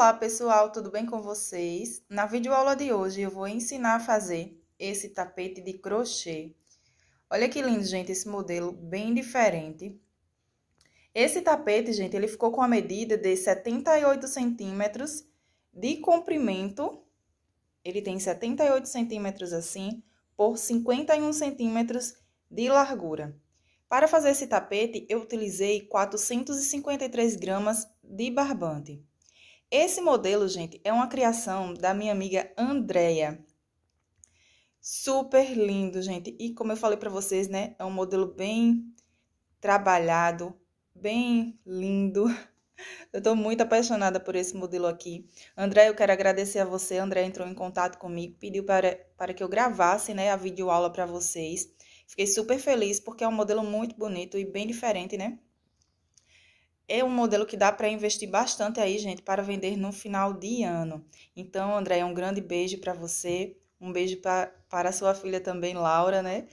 Olá pessoal, tudo bem com vocês? Na videoaula de hoje eu vou ensinar a fazer esse tapete de crochê. Olha que lindo, gente, esse modelo bem diferente. Esse tapete, gente, ele ficou com a medida de 78 centímetros de comprimento. Ele tem 78 centímetros assim, por 51 centímetros de largura. Para fazer esse tapete, eu utilizei 453 gramas de barbante. Esse modelo, gente, é uma criação da minha amiga Andrea. Super lindo, gente. E como eu falei para vocês, né, é um modelo bem trabalhado, bem lindo. Eu estou muito apaixonada por esse modelo aqui. André, eu quero agradecer a você. André entrou em contato comigo, pediu para, para que eu gravasse né, a videoaula para vocês. Fiquei super feliz porque é um modelo muito bonito e bem diferente, né? é um modelo que dá para investir bastante aí, gente, para vender no final de ano. Então, André, um grande beijo para você, um beijo pra, para sua filha também, Laura, né?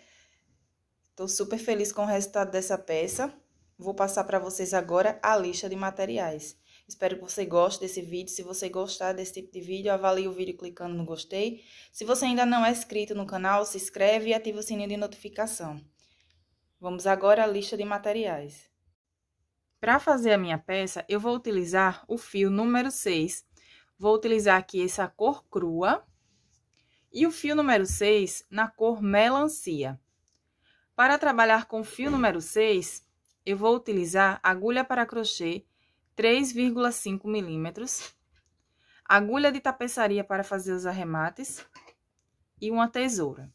Estou super feliz com o resultado dessa peça. Vou passar para vocês agora a lista de materiais. Espero que você goste desse vídeo. Se você gostar desse tipo de vídeo, avalie o vídeo clicando no gostei. Se você ainda não é inscrito no canal, se inscreve e ativa o sininho de notificação. Vamos agora à lista de materiais. Para fazer a minha peça, eu vou utilizar o fio número 6. Vou utilizar aqui essa cor crua e o fio número 6 na cor melancia. Para trabalhar com o fio número 6, eu vou utilizar agulha para crochê 3,5 milímetros, agulha de tapeçaria para fazer os arremates e uma tesoura.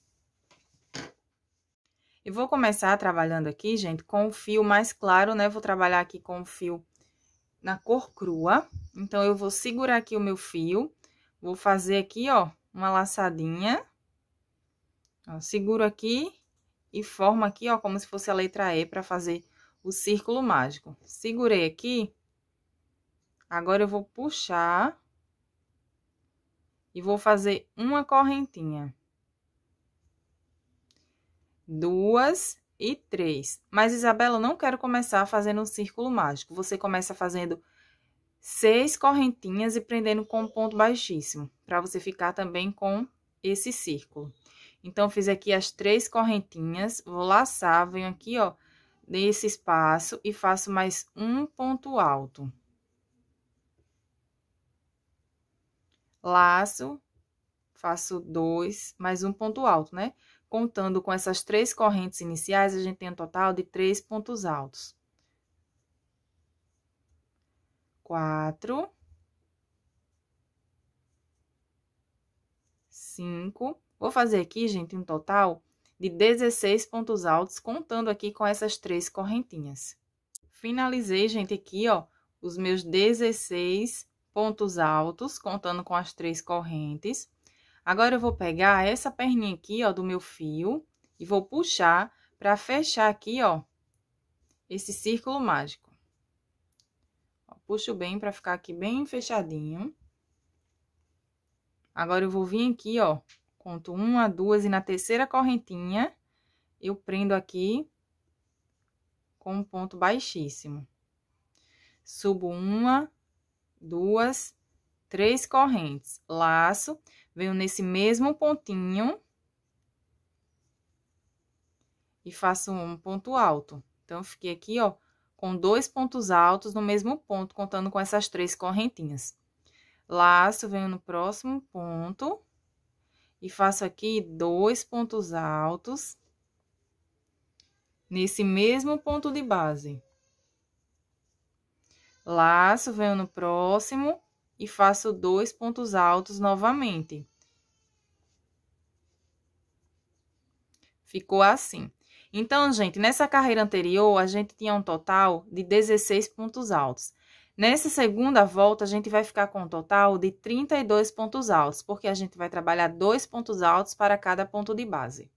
Eu vou começar trabalhando aqui, gente, com o fio mais claro, né? Vou trabalhar aqui com o fio na cor crua. Então, eu vou segurar aqui o meu fio, vou fazer aqui, ó, uma laçadinha. Ó, seguro aqui e formo aqui, ó, como se fosse a letra E para fazer o círculo mágico. Segurei aqui. Agora, eu vou puxar e vou fazer uma correntinha duas e três. Mas, Isabela, eu não quero começar fazendo um círculo mágico. Você começa fazendo seis correntinhas e prendendo com um ponto baixíssimo, para você ficar também com esse círculo. Então, fiz aqui as três correntinhas, vou laçar, venho aqui, ó, nesse espaço e faço mais um ponto alto. Laço, faço dois, mais um ponto alto, né? Contando com essas três correntes iniciais, a gente tem um total de três pontos altos. Quatro. Cinco. Vou fazer aqui, gente, um total de 16 pontos altos, contando aqui com essas três correntinhas. Finalizei, gente, aqui, ó, os meus 16 pontos altos, contando com as três correntes. Agora, eu vou pegar essa perninha aqui, ó, do meu fio e vou puxar para fechar aqui, ó, esse círculo mágico. Ó, puxo bem para ficar aqui bem fechadinho. Agora, eu vou vir aqui, ó, conto uma, duas e na terceira correntinha eu prendo aqui com um ponto baixíssimo. Subo uma, duas, três correntes, laço venho nesse mesmo pontinho e faço um ponto alto. Então, fiquei aqui, ó, com dois pontos altos no mesmo ponto, contando com essas três correntinhas. Laço, venho no próximo ponto e faço aqui dois pontos altos nesse mesmo ponto de base. Laço, venho no próximo e faço dois pontos altos novamente. Ficou assim. Então, gente, nessa carreira anterior, a gente tinha um total de 16 pontos altos. Nessa segunda volta, a gente vai ficar com um total de 32 pontos altos, porque a gente vai trabalhar dois pontos altos para cada ponto de base.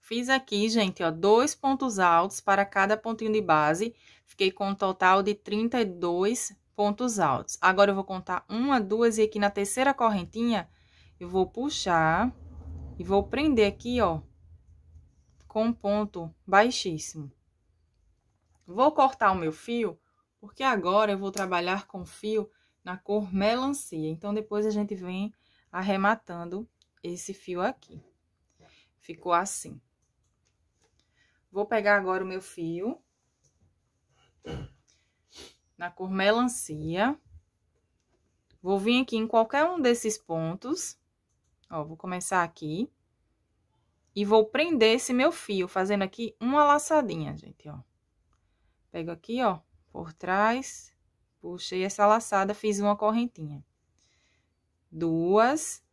Fiz aqui, gente, ó, dois pontos altos para cada pontinho de base. Fiquei com um total de 32 pontos altos. Agora, eu vou contar uma, duas, e aqui na terceira correntinha, eu vou puxar e vou prender aqui, ó, com um ponto baixíssimo. Vou cortar o meu fio, porque agora eu vou trabalhar com fio na cor melancia. Então, depois a gente vem arrematando esse fio aqui. Ficou assim. Vou pegar agora o meu fio na cor melancia. Vou vir aqui em qualquer um desses pontos, ó, vou começar aqui. E vou prender esse meu fio, fazendo aqui uma laçadinha, gente, ó. Pego aqui, ó, por trás, puxei essa laçada, fiz uma correntinha. Duas,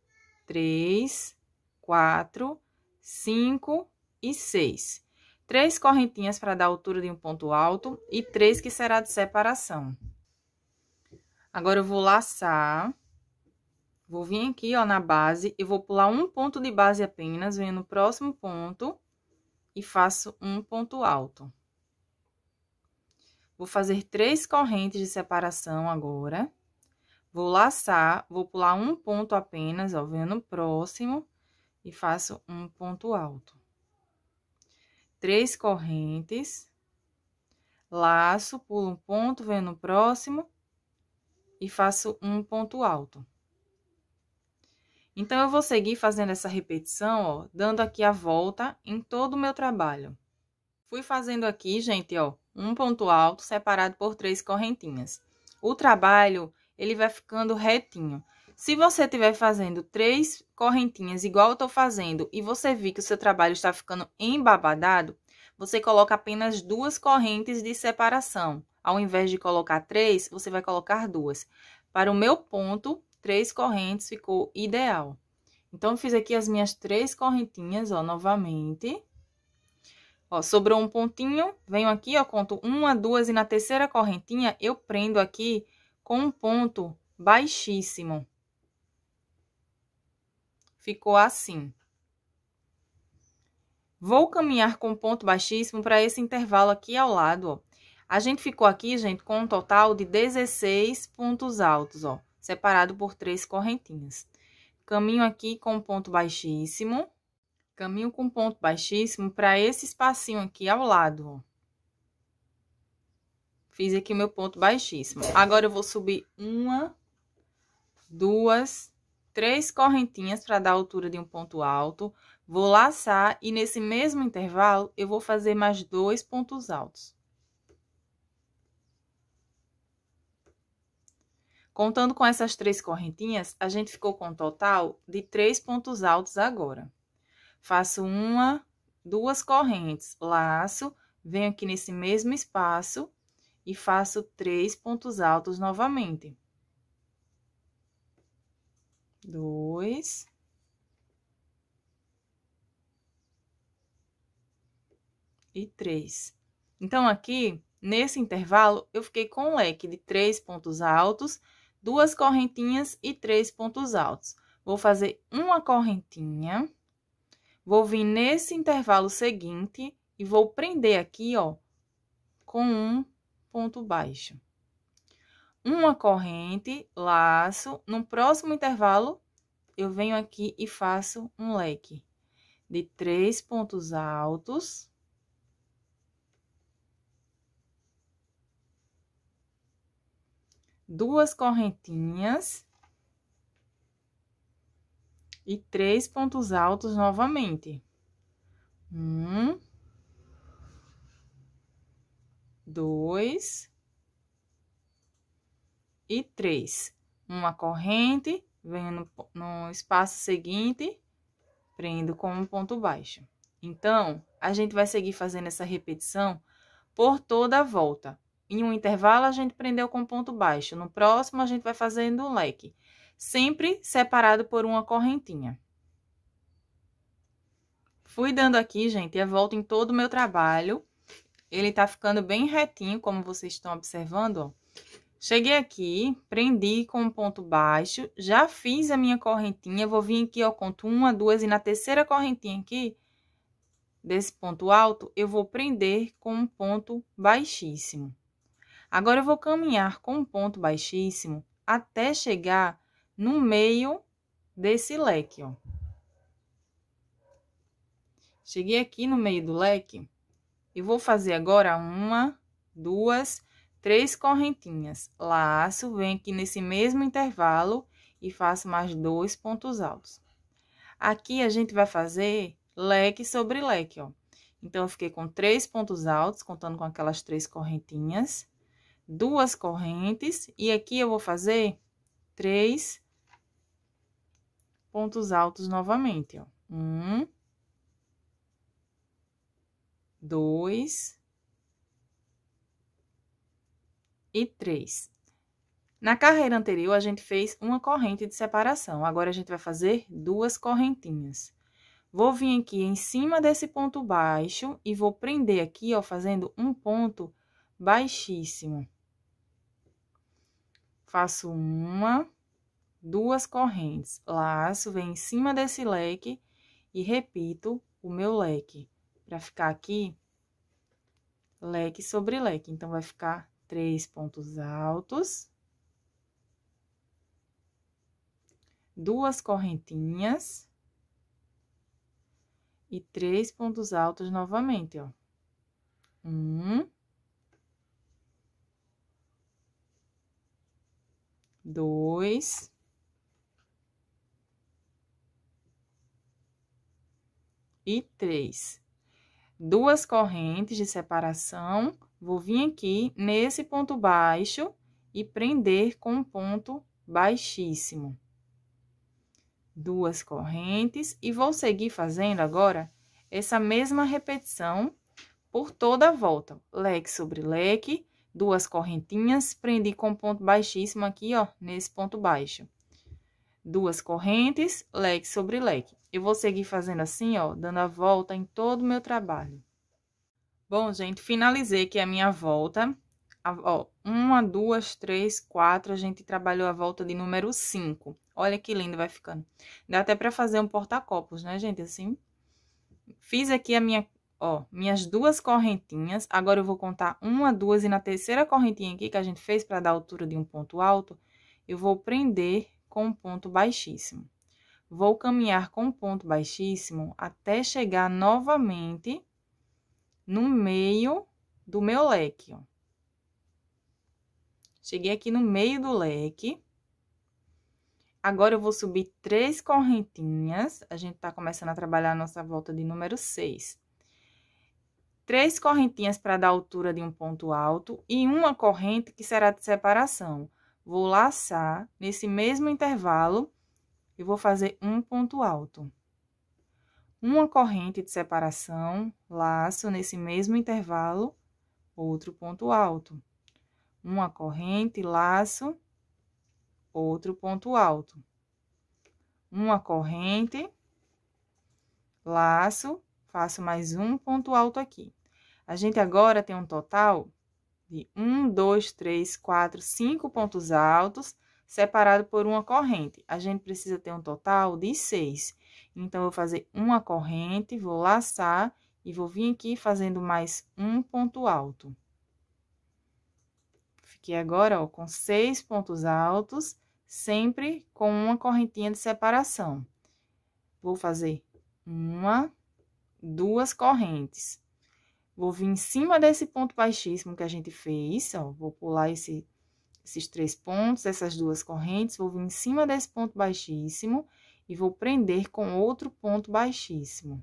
três, quatro, cinco e seis três correntinhas para dar altura de um ponto alto e três que será de separação. Agora, eu vou laçar, vou vir aqui, ó, na base, e vou pular um ponto de base apenas, venho no próximo ponto e faço um ponto alto. Vou fazer três correntes de separação agora. Vou laçar, vou pular um ponto apenas, ó, venho no próximo e faço um ponto alto três correntes, laço, pulo um ponto, venho no próximo e faço um ponto alto. Então, eu vou seguir fazendo essa repetição, ó, dando aqui a volta em todo o meu trabalho. Fui fazendo aqui, gente, ó, um ponto alto separado por três correntinhas. O trabalho, ele vai ficando retinho. Se você estiver fazendo três correntinhas igual eu estou fazendo e você vir que o seu trabalho está ficando embabadado, você coloca apenas duas correntes de separação. Ao invés de colocar três, você vai colocar duas. Para o meu ponto, três correntes ficou ideal. Então, fiz aqui as minhas três correntinhas, ó, novamente. Ó, sobrou um pontinho, venho aqui, ó, conto uma, duas e na terceira correntinha eu prendo aqui com um ponto baixíssimo ficou assim. Vou caminhar com ponto baixíssimo para esse intervalo aqui ao lado, ó. A gente ficou aqui, gente, com um total de 16 pontos altos, ó, separado por três correntinhas. Caminho aqui com ponto baixíssimo, caminho com ponto baixíssimo para esse espacinho aqui ao lado, ó. Fiz aqui o meu ponto baixíssimo. Agora, eu vou subir uma, duas, três correntinhas para dar a altura de um ponto alto, vou laçar e nesse mesmo intervalo eu vou fazer mais dois pontos altos. Contando com essas três correntinhas, a gente ficou com um total de três pontos altos agora. Faço uma, duas correntes, laço, venho aqui nesse mesmo espaço e faço três pontos altos novamente dois, e três. Então, aqui, nesse intervalo, eu fiquei com um leque de três pontos altos, duas correntinhas e três pontos altos. Vou fazer uma correntinha, vou vir nesse intervalo seguinte e vou prender aqui, ó, com um ponto baixo uma corrente, laço, no próximo intervalo eu venho aqui e faço um leque de três pontos altos. Duas correntinhas. E três pontos altos novamente. Um. Dois e três. Uma corrente, venho no, no espaço seguinte, prendo com um ponto baixo. Então, a gente vai seguir fazendo essa repetição por toda a volta. Em um intervalo, a gente prendeu com ponto baixo. No próximo, a gente vai fazendo um leque, sempre separado por uma correntinha. Fui dando aqui, gente, a volta em todo o meu trabalho. Ele tá ficando bem retinho, como vocês estão observando, ó. Cheguei aqui, prendi com um ponto baixo, já fiz a minha correntinha, vou vir aqui, ó, conto uma, duas, e na terceira correntinha aqui, desse ponto alto, eu vou prender com um ponto baixíssimo. Agora, eu vou caminhar com um ponto baixíssimo até chegar no meio desse leque, ó. Cheguei aqui no meio do leque, e vou fazer agora uma, duas três correntinhas, laço, venho aqui nesse mesmo intervalo e faço mais dois pontos altos. Aqui a gente vai fazer leque sobre leque, ó. Então, eu fiquei com três pontos altos, contando com aquelas três correntinhas, duas correntes, e aqui eu vou fazer três pontos altos novamente, ó. Um, dois, e 3. Na carreira anterior, a gente fez uma corrente de separação. Agora, a gente vai fazer duas correntinhas. Vou vir aqui em cima desse ponto baixo e vou prender aqui, ó, fazendo um ponto baixíssimo. Faço uma, duas correntes. Laço, vem em cima desse leque e repito o meu leque. Pra ficar aqui, leque sobre leque. Então, vai ficar três pontos altos, duas correntinhas e três pontos altos novamente, ó. Um, dois, e três. Duas correntes de separação Vou vir aqui nesse ponto baixo e prender com um ponto baixíssimo. Duas correntes e vou seguir fazendo agora essa mesma repetição por toda a volta. Leque sobre leque, duas correntinhas, prendi com ponto baixíssimo aqui, ó, nesse ponto baixo. Duas correntes, leque sobre leque. Eu vou seguir fazendo assim, ó, dando a volta em todo o meu trabalho. Bom, gente, finalizei aqui a minha volta. A, ó, uma, duas, três, quatro, a gente trabalhou a volta de número cinco. Olha que lindo vai ficando. Dá até pra fazer um porta-copos, né, gente? Assim. Fiz aqui a minha, ó, minhas duas correntinhas. Agora eu vou contar uma, duas e na terceira correntinha aqui que a gente fez pra dar altura de um ponto alto, eu vou prender com um ponto baixíssimo. Vou caminhar com um ponto baixíssimo até chegar novamente no meio do meu leque, ó. Cheguei aqui no meio do leque. Agora, eu vou subir três correntinhas. A gente tá começando a trabalhar a nossa volta de número seis. Três correntinhas para dar altura de um ponto alto e uma corrente que será de separação. Vou laçar nesse mesmo intervalo e vou fazer um ponto alto uma corrente de separação, laço nesse mesmo intervalo, outro ponto alto. Uma corrente, laço, outro ponto alto. Uma corrente, laço, faço mais um ponto alto aqui. A gente agora tem um total de um, dois, três, quatro, cinco pontos altos, separado por uma corrente. A gente precisa ter um total de seis. Então, eu vou fazer uma corrente, vou laçar e vou vir aqui fazendo mais um ponto alto. Fiquei agora, ó, com seis pontos altos, sempre com uma correntinha de separação. Vou fazer uma, duas correntes. Vou vir em cima desse ponto baixíssimo que a gente fez, ó, vou pular esse, esses três pontos, essas duas correntes, vou vir em cima desse ponto baixíssimo e vou prender com outro ponto baixíssimo.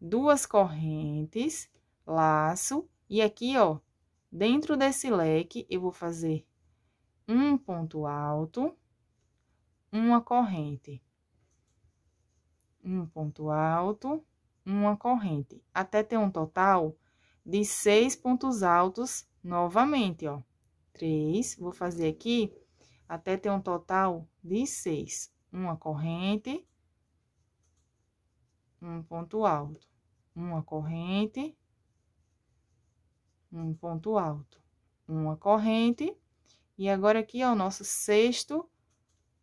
Duas correntes, laço, e aqui, ó, dentro desse leque, eu vou fazer um ponto alto, uma corrente. Um ponto alto, uma corrente, até ter um total de seis pontos altos novamente, ó. Três, vou fazer aqui até ter um total de seis uma corrente, um ponto alto, uma corrente, um ponto alto, uma corrente, e agora aqui é o nosso sexto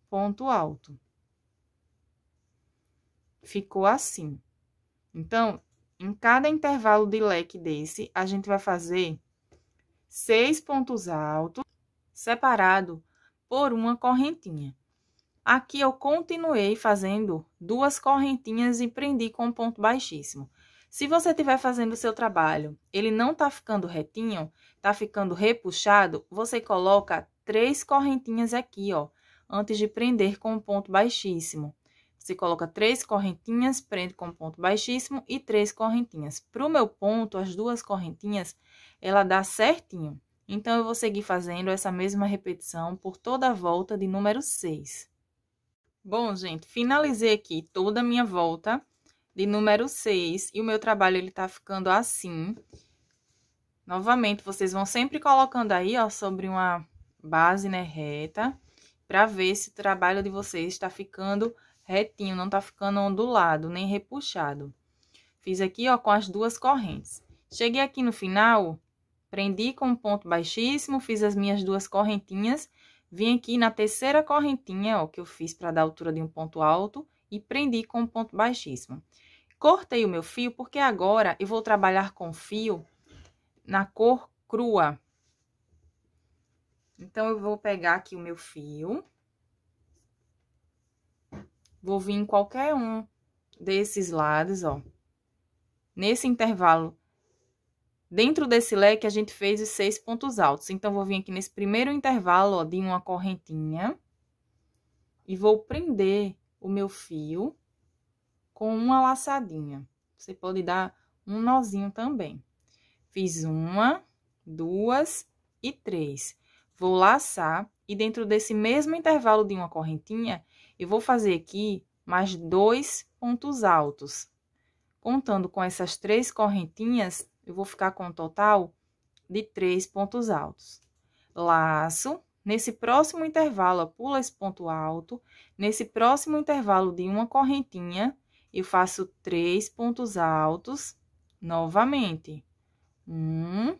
ponto alto. Ficou assim. Então, em cada intervalo de leque desse, a gente vai fazer seis pontos altos separado por uma correntinha. Aqui eu continuei fazendo duas correntinhas e prendi com um ponto baixíssimo. Se você estiver fazendo o seu trabalho, ele não tá ficando retinho, tá ficando repuxado, você coloca três correntinhas aqui, ó, antes de prender com um ponto baixíssimo. Você coloca três correntinhas, prende com ponto baixíssimo e três correntinhas. Para o meu ponto, as duas correntinhas, ela dá certinho. Então, eu vou seguir fazendo essa mesma repetição por toda a volta de número 6. Bom, gente, finalizei aqui toda a minha volta de número 6 e o meu trabalho ele tá ficando assim. Novamente, vocês vão sempre colocando aí, ó, sobre uma base, né, reta, para ver se o trabalho de vocês está ficando retinho, não tá ficando ondulado, nem repuxado. Fiz aqui, ó, com as duas correntes. Cheguei aqui no final, prendi com um ponto baixíssimo, fiz as minhas duas correntinhas Vim aqui na terceira correntinha, ó, que eu fiz para dar altura de um ponto alto e prendi com um ponto baixíssimo. Cortei o meu fio porque agora eu vou trabalhar com fio na cor crua. Então, eu vou pegar aqui o meu fio. Vou vir em qualquer um desses lados, ó. Nesse intervalo Dentro desse leque, a gente fez os seis pontos altos. Então, vou vir aqui nesse primeiro intervalo, ó, de uma correntinha. E vou prender o meu fio com uma laçadinha. Você pode dar um nozinho também. Fiz uma, duas e três. Vou laçar e dentro desse mesmo intervalo de uma correntinha, eu vou fazer aqui mais dois pontos altos. Contando com essas três correntinhas, eu vou ficar com um total de três pontos altos. Laço, nesse próximo intervalo, pula esse ponto alto, nesse próximo intervalo de uma correntinha, eu faço três pontos altos novamente. Um.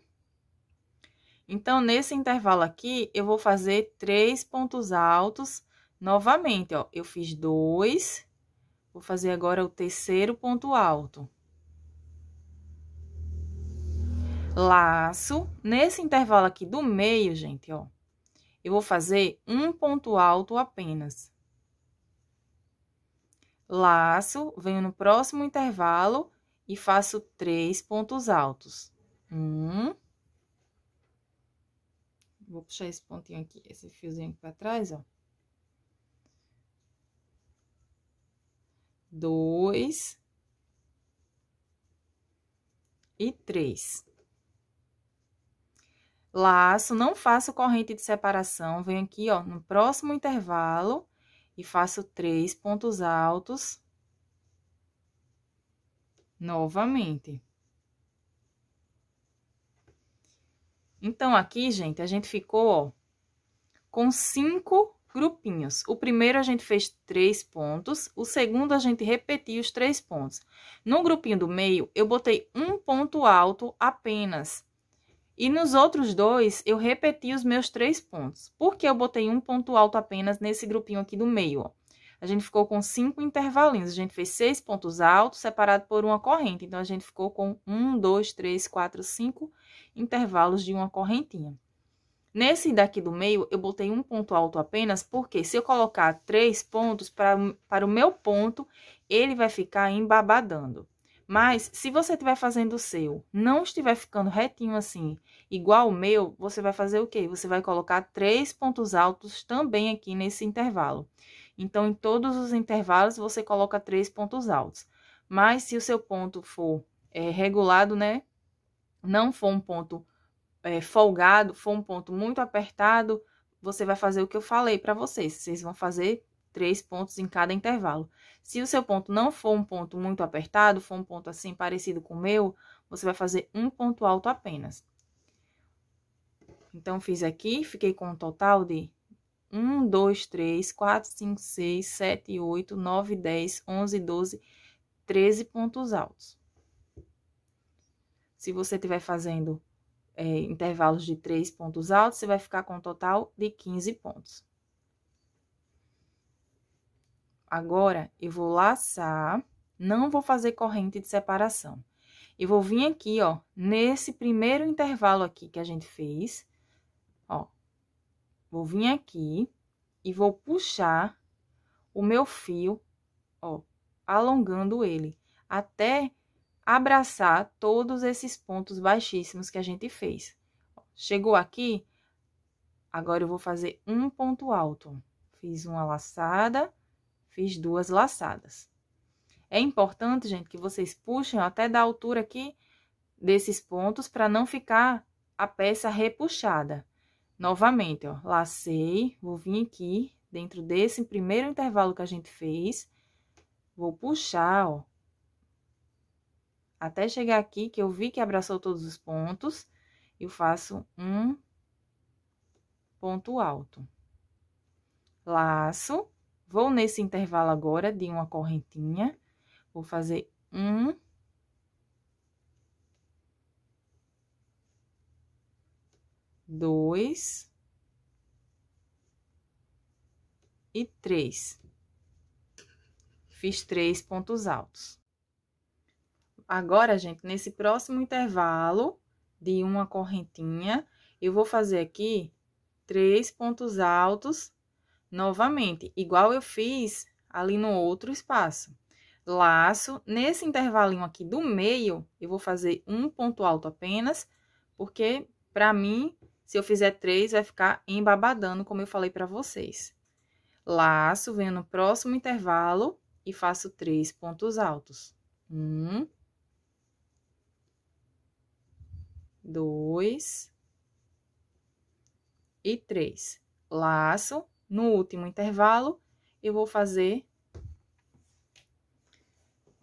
Então, nesse intervalo aqui, eu vou fazer três pontos altos novamente, ó. Eu fiz dois, vou fazer agora o terceiro ponto alto. laço. Nesse intervalo aqui do meio, gente, ó, eu vou fazer um ponto alto apenas. Laço, venho no próximo intervalo e faço três pontos altos. Um. Vou puxar esse pontinho aqui, esse fiozinho aqui pra trás, ó. Dois. E três laço, não faço corrente de separação, venho aqui, ó, no próximo intervalo e faço três pontos altos novamente. Então, aqui, gente, a gente ficou, ó, com cinco grupinhos. O primeiro a gente fez três pontos, o segundo a gente repetiu os três pontos. No grupinho do meio, eu botei um ponto alto apenas, e nos outros dois, eu repeti os meus três pontos. Porque eu botei um ponto alto apenas nesse grupinho aqui do meio, ó. A gente ficou com cinco intervalinhos. A gente fez seis pontos altos separados por uma corrente. Então, a gente ficou com um, dois, três, quatro, cinco intervalos de uma correntinha. Nesse daqui do meio, eu botei um ponto alto apenas, porque se eu colocar três pontos para o meu ponto, ele vai ficar embabadando. Mas se você estiver fazendo o seu, não estiver ficando retinho assim, igual o meu, você vai fazer o quê? Você vai colocar três pontos altos também aqui nesse intervalo. Então, em todos os intervalos, você coloca três pontos altos. Mas se o seu ponto for é, regulado, né? Não for um ponto é, folgado, for um ponto muito apertado, você vai fazer o que eu falei para vocês. Vocês vão fazer três pontos em cada intervalo. Se o seu ponto não for um ponto muito apertado, for um ponto assim parecido com o meu, você vai fazer um ponto alto apenas. Então, fiz aqui, fiquei com um total de 1, 2, 3, 4, 5, 6, 7, 8, 9, 10, 11, 12, 13 pontos altos. Se você estiver fazendo é, intervalos de 3 pontos altos, você vai ficar com um total de 15 pontos. Agora, eu vou laçar, não vou fazer corrente de separação. E vou vir aqui, ó, nesse primeiro intervalo aqui que a gente fez, ó. Vou vir aqui e vou puxar o meu fio, ó, alongando ele, até abraçar todos esses pontos baixíssimos que a gente fez. Chegou aqui, agora eu vou fazer um ponto alto. Fiz uma laçada, fiz duas laçadas. É importante, gente, que vocês puxem até da altura aqui desses pontos para não ficar a peça repuxada. Novamente, ó, lacei, vou vir aqui dentro desse primeiro intervalo que a gente fez, vou puxar, ó, até chegar aqui, que eu vi que abraçou todos os pontos, eu faço um ponto alto. Laço, Vou nesse intervalo agora de uma correntinha, vou fazer um... Dois... E três. Fiz três pontos altos. Agora, gente, nesse próximo intervalo de uma correntinha, eu vou fazer aqui três pontos altos Novamente, igual eu fiz ali no outro espaço. Laço, nesse intervalinho aqui do meio, eu vou fazer um ponto alto apenas, porque para mim, se eu fizer três, vai ficar embabadando, como eu falei para vocês. Laço, venho no próximo intervalo e faço três pontos altos. Um, dois e três. Laço, no último intervalo, eu vou fazer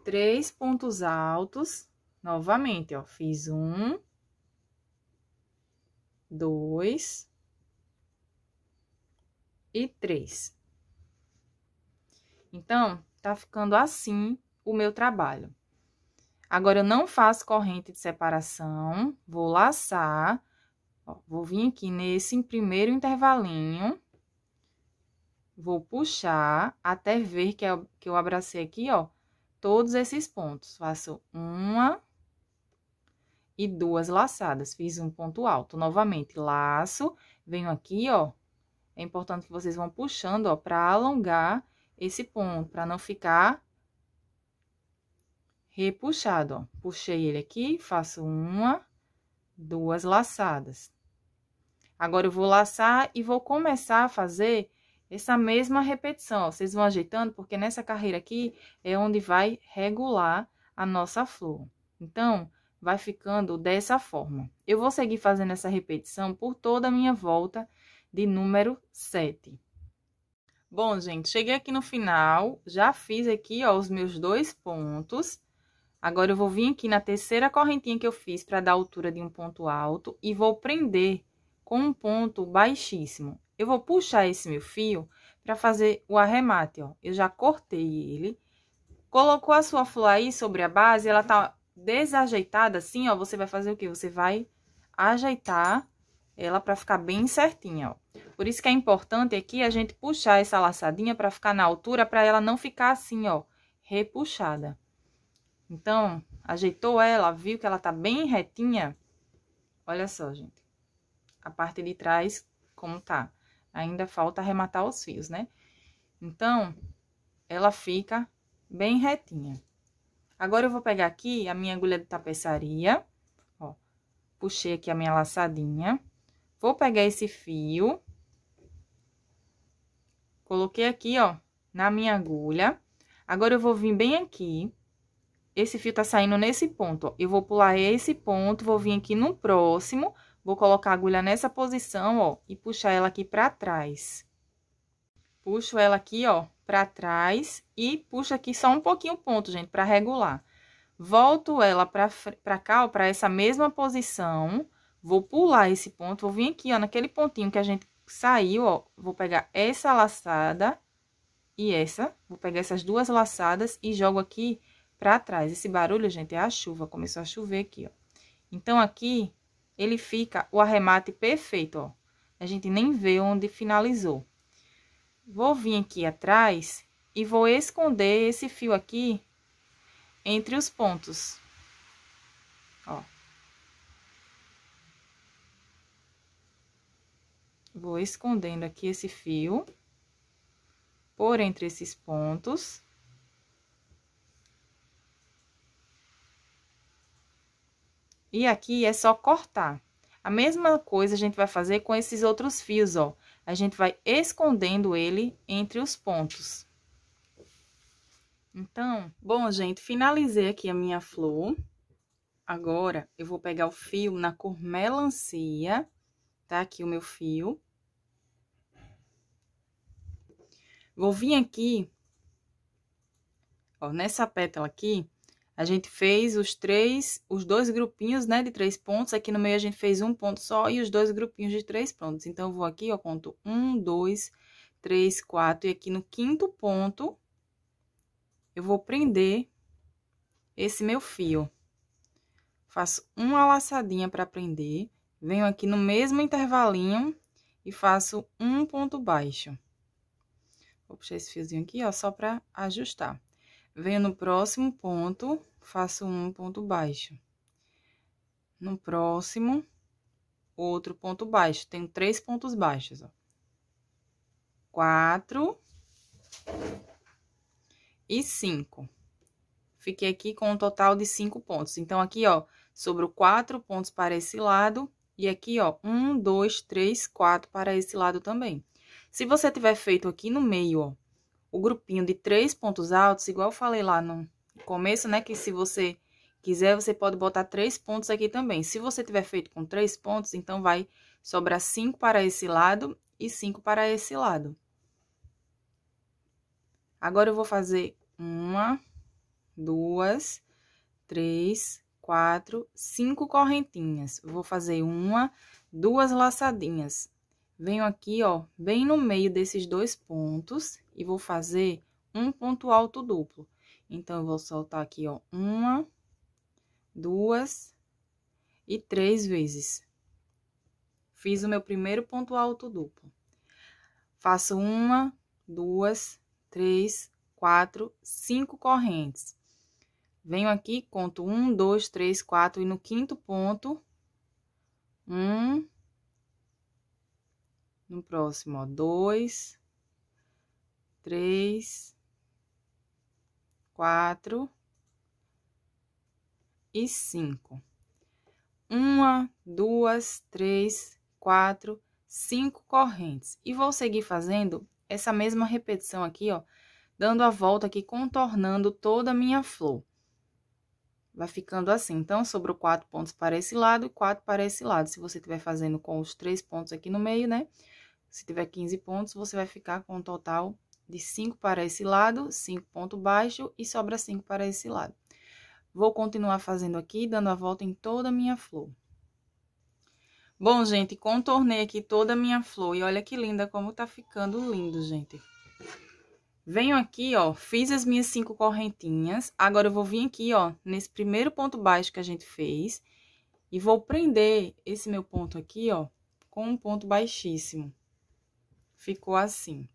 três pontos altos novamente, ó. Fiz um, dois e três. Então, tá ficando assim o meu trabalho. Agora, eu não faço corrente de separação, vou laçar, ó, vou vir aqui nesse primeiro intervalinho Vou puxar até ver que, é que eu abracei aqui, ó, todos esses pontos. Faço uma e duas laçadas. Fiz um ponto alto. Novamente, laço, venho aqui, ó. É importante que vocês vão puxando, ó, pra alongar esse ponto, pra não ficar repuxado, ó. Puxei ele aqui, faço uma, duas laçadas. Agora, eu vou laçar e vou começar a fazer essa mesma repetição. Ó, vocês vão ajeitando, porque nessa carreira aqui é onde vai regular a nossa flor. Então, vai ficando dessa forma. Eu vou seguir fazendo essa repetição por toda a minha volta de número 7. Bom, gente, cheguei aqui no final, já fiz aqui, ó, os meus dois pontos. Agora, eu vou vir aqui na terceira correntinha que eu fiz para dar altura de um ponto alto e vou prender com um ponto baixíssimo. Eu vou puxar esse meu fio para fazer o arremate, ó. Eu já cortei ele. Colocou a sua flor aí sobre a base, ela tá desajeitada assim, ó. Você vai fazer o quê? Você vai ajeitar ela para ficar bem certinha, ó. Por isso que é importante aqui a gente puxar essa laçadinha para ficar na altura, para ela não ficar assim, ó, repuxada. Então, ajeitou ela, viu que ela tá bem retinha. Olha só, gente. A parte de trás como tá. Ainda falta arrematar os fios, né? Então, ela fica bem retinha. Agora, eu vou pegar aqui a minha agulha de tapeçaria, ó. Puxei aqui a minha laçadinha. Vou pegar esse fio. Coloquei aqui, ó, na minha agulha. Agora, eu vou vir bem aqui. Esse fio tá saindo nesse ponto, ó. Eu vou pular esse ponto, vou vir aqui no próximo Vou colocar a agulha nessa posição, ó, e puxar ela aqui pra trás. Puxo ela aqui, ó, pra trás e puxo aqui só um pouquinho o ponto, gente, pra regular. Volto ela pra, pra cá, ó, pra essa mesma posição. Vou pular esse ponto, vou vir aqui, ó, naquele pontinho que a gente saiu, ó, vou pegar essa laçada e essa. Vou pegar essas duas laçadas e jogo aqui pra trás. Esse barulho, gente, é a chuva, começou a chover aqui, ó. Então, aqui, ele fica o arremate perfeito, ó. A gente nem vê onde finalizou. Vou vir aqui atrás e vou esconder esse fio aqui entre os pontos. Ó. Vou escondendo aqui esse fio por entre esses pontos. E aqui é só cortar. A mesma coisa a gente vai fazer com esses outros fios, ó. A gente vai escondendo ele entre os pontos. Então, bom, gente, finalizei aqui a minha flor. Agora, eu vou pegar o fio na cor melancia, tá? Aqui o meu fio. Vou vir aqui, ó, nessa pétala aqui, a gente fez os três, os dois grupinhos, né, de três pontos. Aqui no meio a gente fez um ponto só e os dois grupinhos de três pontos. Então, eu vou aqui, ó, conto um, dois, três, quatro. E aqui no quinto ponto, eu vou prender esse meu fio. Faço uma laçadinha para prender. Venho aqui no mesmo intervalinho e faço um ponto baixo. Vou puxar esse fiozinho aqui, ó, só para ajustar. Venho no próximo ponto, faço um ponto baixo. No próximo, outro ponto baixo. Tenho três pontos baixos, ó. Quatro e cinco. Fiquei aqui com um total de cinco pontos. Então, aqui, ó, sobro quatro pontos para esse lado. E aqui, ó, um, dois, três, quatro para esse lado também. Se você tiver feito aqui no meio, ó, o grupinho de três pontos altos, igual eu falei lá no começo, né? Que se você quiser, você pode botar três pontos aqui também. Se você tiver feito com três pontos, então vai sobrar cinco para esse lado e cinco para esse lado. Agora, eu vou fazer uma, duas, três, quatro, cinco correntinhas. Vou fazer uma, duas laçadinhas venho aqui, ó, bem no meio desses dois pontos e vou fazer um ponto alto duplo. Então, eu vou soltar aqui, ó, uma, duas e três vezes. Fiz o meu primeiro ponto alto duplo. Faço uma, duas, três, quatro, cinco correntes. Venho aqui, conto um, dois, três, quatro e no quinto ponto, um, no próximo, ó, dois, três, quatro e cinco. Uma, duas, três, quatro, cinco correntes. E vou seguir fazendo essa mesma repetição aqui, ó, dando a volta aqui, contornando toda a minha flor. Vai ficando assim. Então, sobrou quatro pontos para esse lado e quatro para esse lado. Se você estiver fazendo com os três pontos aqui no meio, né? Se tiver 15 pontos, você vai ficar com um total de 5 para esse lado, 5 ponto baixo e sobra 5 para esse lado. Vou continuar fazendo aqui, dando a volta em toda a minha flor. Bom, gente, contornei aqui toda a minha flor e olha que linda como tá ficando lindo, gente. Venho aqui, ó, fiz as minhas cinco correntinhas, agora eu vou vir aqui, ó, nesse primeiro ponto baixo que a gente fez e vou prender esse meu ponto aqui, ó, com um ponto baixíssimo ficou assim.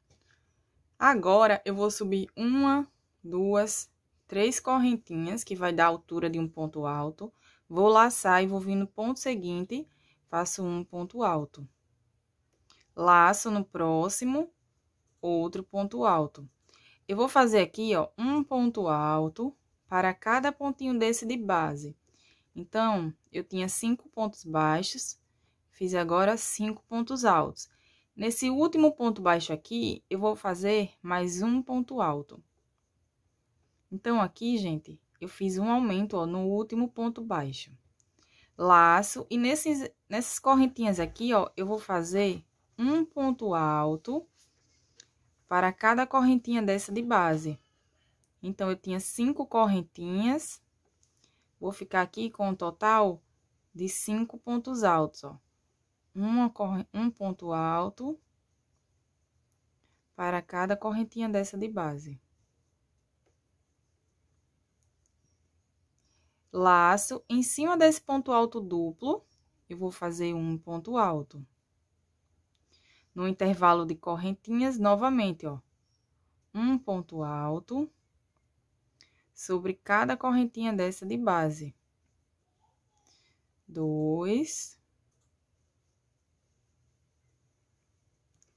Agora, eu vou subir uma, duas, três correntinhas, que vai dar a altura de um ponto alto. Vou laçar e vou vir no ponto seguinte, faço um ponto alto. Laço no próximo, outro ponto alto. Eu vou fazer aqui, ó, um ponto alto para cada pontinho desse de base. Então, eu tinha cinco pontos baixos, fiz agora cinco pontos altos. Nesse último ponto baixo aqui, eu vou fazer mais um ponto alto. Então, aqui, gente, eu fiz um aumento, ó, no último ponto baixo. Laço, e nesses, nessas correntinhas aqui, ó, eu vou fazer um ponto alto para cada correntinha dessa de base. Então, eu tinha cinco correntinhas, vou ficar aqui com um total de cinco pontos altos, ó uma, um ponto alto para cada correntinha dessa de base. Laço, em cima desse ponto alto duplo, eu vou fazer um ponto alto. No intervalo de correntinhas, novamente, ó, um ponto alto sobre cada correntinha dessa de base. Dois,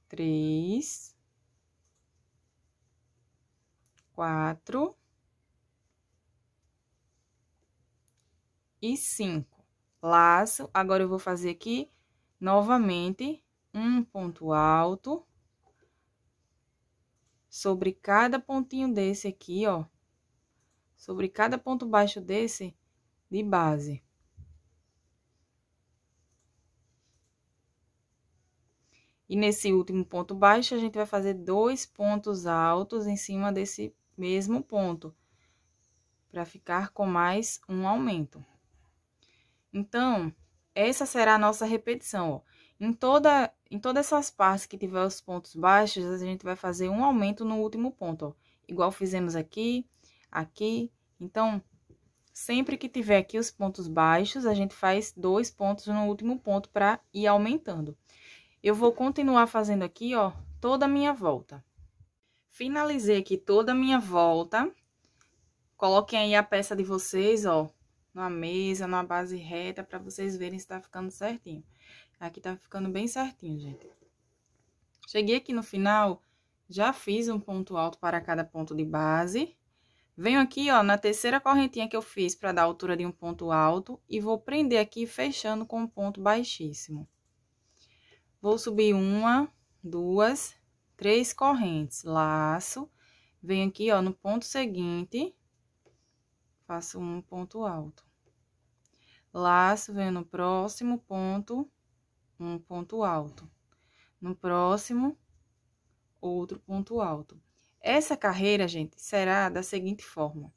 três, quatro e cinco. Laço. Agora, eu vou fazer aqui novamente um ponto alto sobre cada pontinho desse aqui, ó. Sobre cada ponto baixo desse de base. E nesse último ponto baixo, a gente vai fazer dois pontos altos em cima desse mesmo ponto, para ficar com mais um aumento. Então, essa será a nossa repetição, ó. Em, toda, em todas essas partes que tiver os pontos baixos, a gente vai fazer um aumento no último ponto, ó. Igual fizemos aqui, aqui. Então, sempre que tiver aqui os pontos baixos, a gente faz dois pontos no último ponto para ir aumentando eu vou continuar fazendo aqui, ó, toda a minha volta. Finalizei aqui toda a minha volta. Coloquem aí a peça de vocês, ó, numa mesa, numa base reta, pra vocês verem se tá ficando certinho. Aqui tá ficando bem certinho, gente. Cheguei aqui no final, já fiz um ponto alto para cada ponto de base. Venho aqui, ó, na terceira correntinha que eu fiz para dar a altura de um ponto alto e vou prender aqui fechando com um ponto baixíssimo. Vou subir uma, duas, três correntes, laço, venho aqui, ó, no ponto seguinte, faço um ponto alto. Laço, venho no próximo ponto, um ponto alto. No próximo, outro ponto alto. Essa carreira, gente, será da seguinte forma.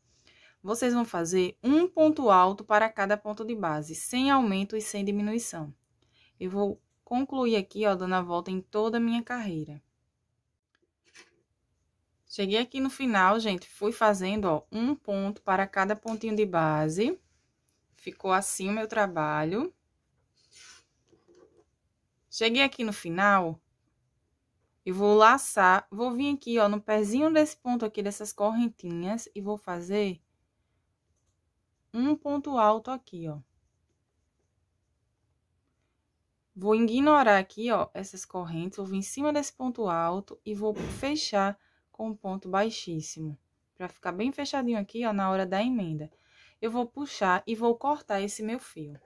Vocês vão fazer um ponto alto para cada ponto de base, sem aumento e sem diminuição. Eu vou Concluí aqui, ó, dando a volta em toda a minha carreira. Cheguei aqui no final, gente, fui fazendo, ó, um ponto para cada pontinho de base. Ficou assim o meu trabalho. Cheguei aqui no final, e vou laçar, vou vir aqui, ó, no pezinho desse ponto aqui, dessas correntinhas, e vou fazer um ponto alto aqui, ó. Vou ignorar aqui, ó, essas correntes, vou vir em cima desse ponto alto e vou fechar com um ponto baixíssimo. Pra ficar bem fechadinho aqui, ó, na hora da emenda. Eu vou puxar e vou cortar esse meu fio.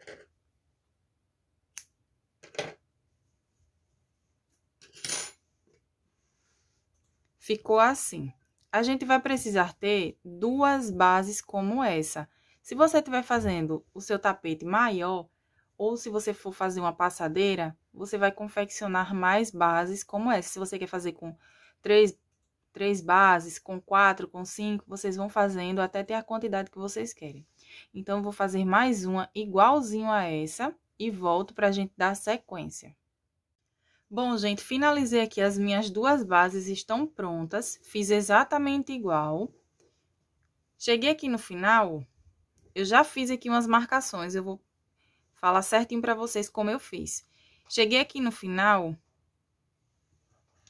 Ficou assim. A gente vai precisar ter duas bases como essa. Se você estiver fazendo o seu tapete maior, ou se você for fazer uma passadeira, você vai confeccionar mais bases como essa. Se você quer fazer com três, três bases, com quatro, com cinco, vocês vão fazendo até ter a quantidade que vocês querem. Então, vou fazer mais uma igualzinho a essa e volto para a gente dar sequência. Bom, gente, finalizei aqui, as minhas duas bases estão prontas, fiz exatamente igual. Cheguei aqui no final, eu já fiz aqui umas marcações, eu vou falar certinho para vocês como eu fiz. Cheguei aqui no final,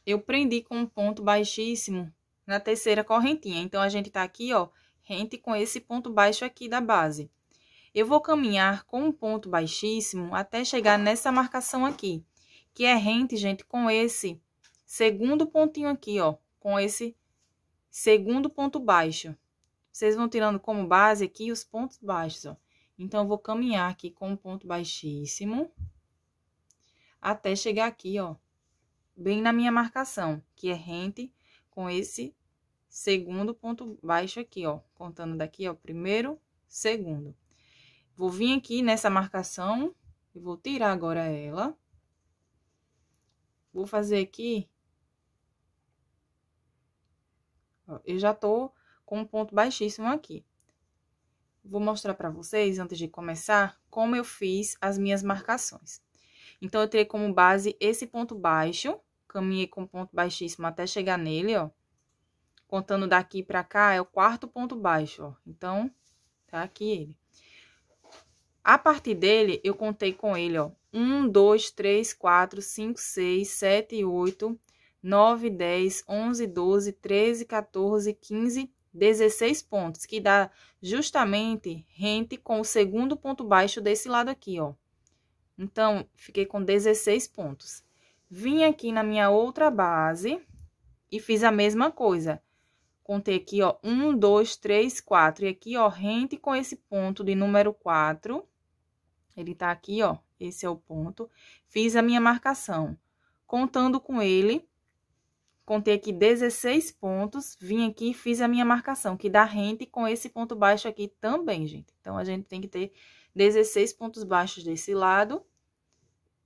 eu prendi com um ponto baixíssimo na terceira correntinha. Então, a gente tá aqui, ó, rente com esse ponto baixo aqui da base. Eu vou caminhar com um ponto baixíssimo até chegar nessa marcação aqui, que é rente, gente, com esse segundo pontinho aqui, ó, com esse segundo ponto baixo. Vocês vão tirando como base aqui os pontos baixos, ó. Então, eu vou caminhar aqui com um ponto baixíssimo, até chegar aqui, ó, bem na minha marcação, que é rente com esse segundo ponto baixo aqui, ó, contando daqui, ó, primeiro, segundo. Vou vir aqui nessa marcação e vou tirar agora ela. Vou fazer aqui... Ó, eu já tô com um ponto baixíssimo aqui. Vou mostrar para vocês, antes de começar, como eu fiz as minhas marcações. Então, eu tirei como base esse ponto baixo, caminhei com ponto baixíssimo até chegar nele, ó. Contando daqui para cá, é o quarto ponto baixo, ó. Então, tá aqui ele. A partir dele, eu contei com ele, ó. 1, 2, 3, 4, 5, 6, 7, 8, 9, 10, 11, 12, 13, 14, 15, 16 pontos, que dá justamente rente com o segundo ponto baixo desse lado aqui, ó. Então, fiquei com 16 pontos. Vim aqui na minha outra base e fiz a mesma coisa. Contei aqui, ó, 1, 2, 3, 4. E aqui, ó, rente com esse ponto de número 4. Ele tá aqui, ó, esse é o ponto. Fiz a minha marcação. Contando com ele, contei aqui 16 pontos, vim aqui e fiz a minha marcação, que dá rente com esse ponto baixo aqui também, gente. Então, a gente tem que ter 16 pontos baixos desse lado,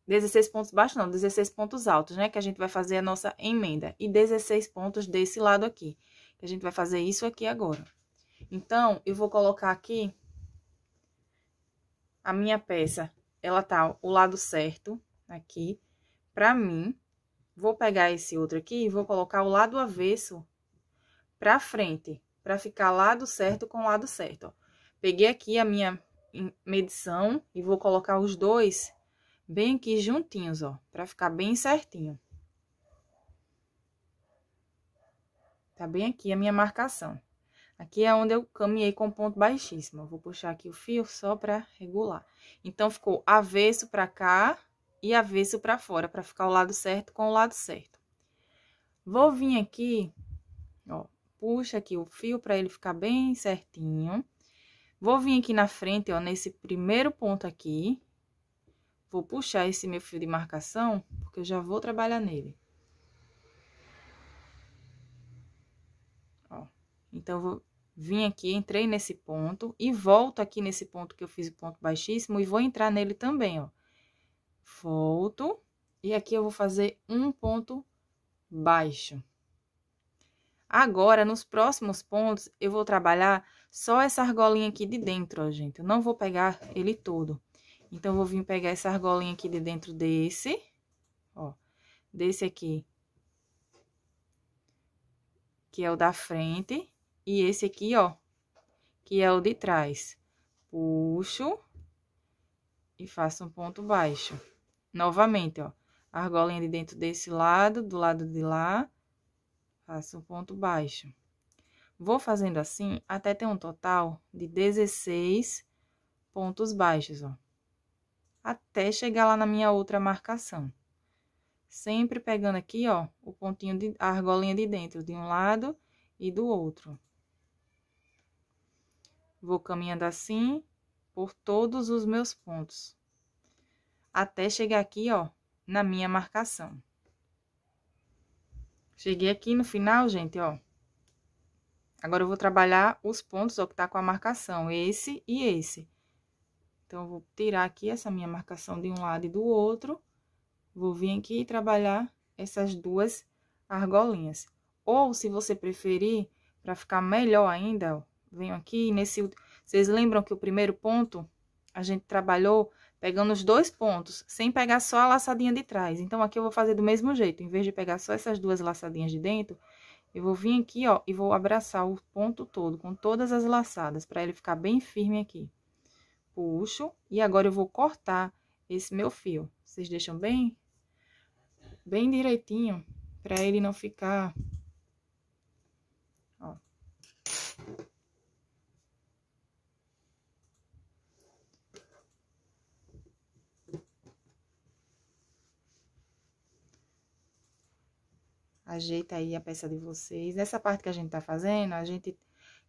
16 pontos baixos não, 16 pontos altos, né? Que a gente vai fazer a nossa emenda, e 16 pontos desse lado aqui, que a gente vai fazer isso aqui agora. Então, eu vou colocar aqui a minha peça, ela tá o lado certo aqui, pra mim, Vou pegar esse outro aqui e vou colocar o lado avesso pra frente, pra ficar lado certo com lado certo, ó. Peguei aqui a minha medição e vou colocar os dois bem aqui juntinhos, ó, pra ficar bem certinho. Tá bem aqui a minha marcação. Aqui é onde eu caminhei com ponto baixíssimo. Eu vou puxar aqui o fio só pra regular. Então, ficou avesso pra cá, e avesso para fora, para ficar o lado certo com o lado certo. Vou vir aqui, ó, puxa aqui o fio para ele ficar bem certinho. Vou vir aqui na frente, ó, nesse primeiro ponto aqui. Vou puxar esse meu fio de marcação, porque eu já vou trabalhar nele. Ó, então, vou vir aqui, entrei nesse ponto e volto aqui nesse ponto que eu fiz o ponto baixíssimo e vou entrar nele também, ó volto. E aqui eu vou fazer um ponto baixo. Agora, nos próximos pontos, eu vou trabalhar só essa argolinha aqui de dentro, ó, gente. Eu não vou pegar ele todo. Então, eu vou vir pegar essa argolinha aqui de dentro desse, ó, desse aqui, que é o da frente, e esse aqui, ó, que é o de trás. Puxo e faço um ponto baixo. Novamente, ó. Argolinha de dentro desse lado, do lado de lá. Faço um ponto baixo. Vou fazendo assim até ter um total de 16 pontos baixos, ó. Até chegar lá na minha outra marcação. Sempre pegando aqui, ó, o pontinho de a argolinha de dentro de um lado e do outro. Vou caminhando assim por todos os meus pontos até chegar aqui, ó, na minha marcação. Cheguei aqui no final, gente, ó. Agora, eu vou trabalhar os pontos, ó, que tá com a marcação, esse e esse. Então, eu vou tirar aqui essa minha marcação de um lado e do outro. Vou vir aqui e trabalhar essas duas argolinhas. Ou, se você preferir, para ficar melhor ainda, ó, venho aqui nesse... Vocês lembram que o primeiro ponto a gente trabalhou pegando os dois pontos, sem pegar só a laçadinha de trás. Então, aqui eu vou fazer do mesmo jeito, em vez de pegar só essas duas laçadinhas de dentro, eu vou vir aqui, ó, e vou abraçar o ponto todo, com todas as laçadas, para ele ficar bem firme aqui. Puxo, e agora eu vou cortar esse meu fio. Vocês deixam bem, bem direitinho, para ele não ficar ajeita aí a peça de vocês. Nessa parte que a gente tá fazendo, a gente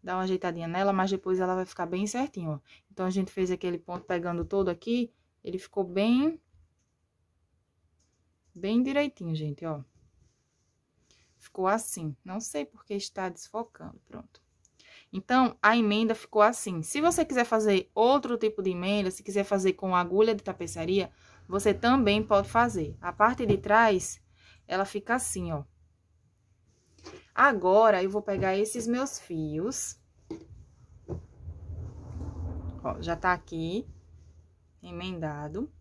dá uma ajeitadinha nela, mas depois ela vai ficar bem certinho, ó. Então, a gente fez aquele ponto pegando todo aqui, ele ficou bem... Bem direitinho, gente, ó. Ficou assim. Não sei porque está desfocando, pronto. Então, a emenda ficou assim. Se você quiser fazer outro tipo de emenda, se quiser fazer com agulha de tapeçaria, você também pode fazer. A parte de trás, ela fica assim, ó. Agora, eu vou pegar esses meus fios. Ó, já tá aqui, emendado.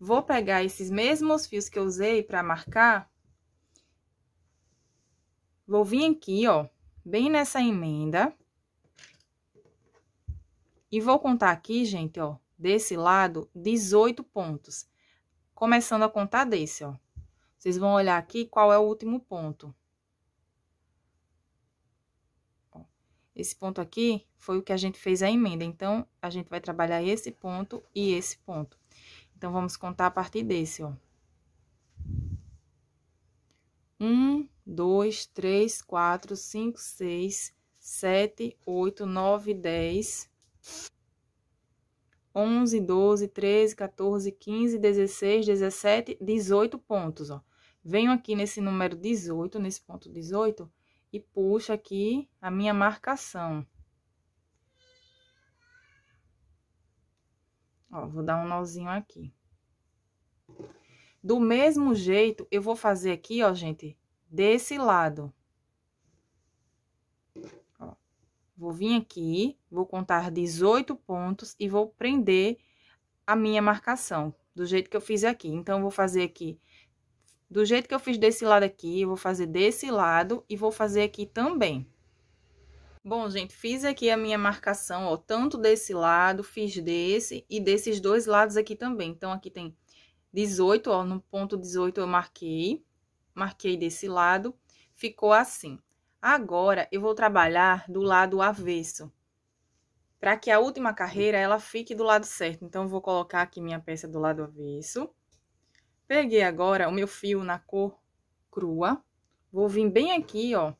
Vou pegar esses mesmos fios que eu usei pra marcar. Vou vir aqui, ó, bem nessa emenda. E vou contar aqui, gente, ó, desse lado, 18 pontos. Começando a contar desse, ó. Vocês vão olhar aqui qual é o último ponto. Esse ponto aqui foi o que a gente fez a emenda, então, a gente vai trabalhar esse ponto e esse ponto. Então, vamos contar a partir desse, ó. Um, dois, três, quatro, cinco, seis, sete, oito, nove, dez, onze, doze, treze, 14, quinze, dezesseis, dezessete, dezoito pontos, ó. Venho aqui nesse número dezoito, nesse ponto dezoito e puxo aqui a minha marcação. Ó, vou dar um nozinho aqui. Do mesmo jeito, eu vou fazer aqui, ó, gente, desse lado. Ó, vou vir aqui, vou contar 18 pontos e vou prender a minha marcação, do jeito que eu fiz aqui. Então, vou fazer aqui do jeito que eu fiz desse lado aqui, eu vou fazer desse lado e vou fazer aqui também. Bom, gente, fiz aqui a minha marcação, ó, tanto desse lado, fiz desse e desses dois lados aqui também. Então, aqui tem 18, ó, no ponto 18 eu marquei, marquei desse lado, ficou assim. Agora, eu vou trabalhar do lado avesso, para que a última carreira, ela fique do lado certo. Então, eu vou colocar aqui minha peça do lado avesso Peguei agora o meu fio na cor crua. Vou vir bem aqui, ó.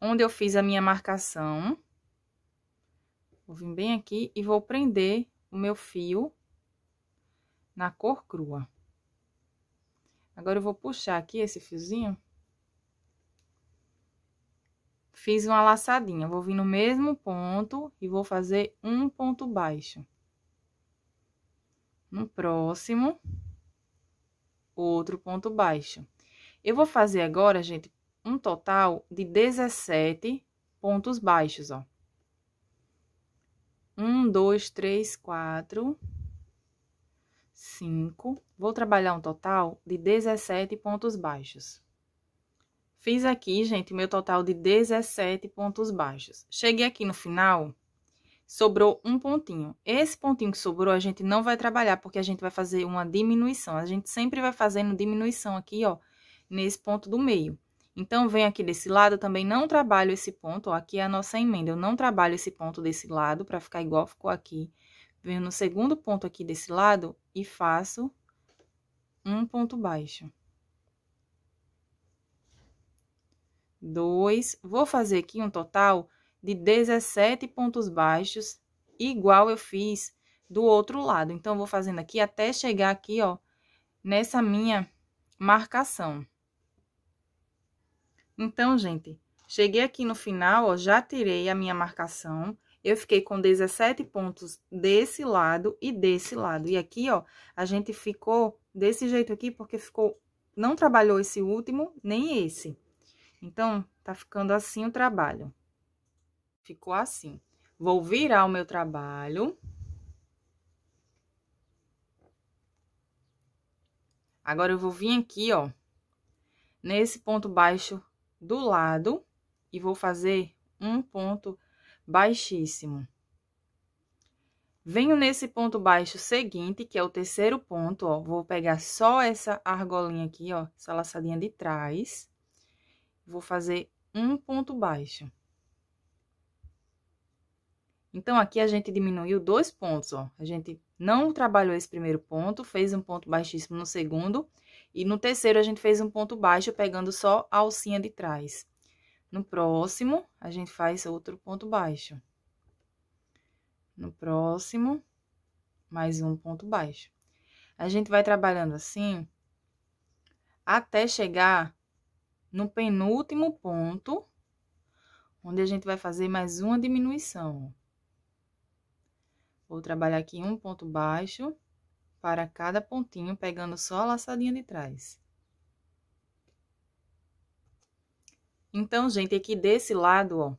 Onde eu fiz a minha marcação. Vou vir bem aqui e vou prender o meu fio na cor crua. Agora, eu vou puxar aqui esse fiozinho. Fiz uma laçadinha. Vou vir no mesmo ponto e vou fazer um ponto baixo no próximo, outro ponto baixo. Eu vou fazer agora, gente, um total de 17 pontos baixos, ó. Um, dois, três, quatro, cinco. Vou trabalhar um total de 17 pontos baixos. Fiz aqui, gente, meu total de 17 pontos baixos. Cheguei aqui no final, sobrou um pontinho. Esse pontinho que sobrou, a gente não vai trabalhar, porque a gente vai fazer uma diminuição. A gente sempre vai fazendo diminuição aqui, ó, nesse ponto do meio. Então, vem aqui desse lado, também não trabalho esse ponto, ó, aqui é a nossa emenda. Eu não trabalho esse ponto desse lado, pra ficar igual ficou aqui. Venho no segundo ponto aqui desse lado e faço um ponto baixo. Dois, vou fazer aqui um total de 17 pontos baixos, igual eu fiz do outro lado. Então, vou fazendo aqui até chegar aqui, ó, nessa minha marcação. Então, gente, cheguei aqui no final, ó, já tirei a minha marcação. Eu fiquei com 17 pontos desse lado e desse lado. E aqui, ó, a gente ficou desse jeito aqui, porque ficou... Não trabalhou esse último, nem esse. Então, tá ficando assim o trabalho. Ficou assim. Vou virar o meu trabalho. Agora, eu vou vir aqui, ó, nesse ponto baixo do lado e vou fazer um ponto baixíssimo. Venho nesse ponto baixo seguinte, que é o terceiro ponto, ó. Vou pegar só essa argolinha aqui, ó, essa laçadinha de trás. Vou fazer um ponto baixo. Então, aqui a gente diminuiu dois pontos, ó. A gente não trabalhou esse primeiro ponto, fez um ponto baixíssimo no segundo. E no terceiro, a gente fez um ponto baixo, pegando só a alcinha de trás. No próximo, a gente faz outro ponto baixo. No próximo, mais um ponto baixo. A gente vai trabalhando assim até chegar no penúltimo ponto, onde a gente vai fazer mais uma diminuição. Vou trabalhar aqui um ponto baixo para cada pontinho, pegando só a laçadinha de trás. Então, gente, aqui desse lado, ó,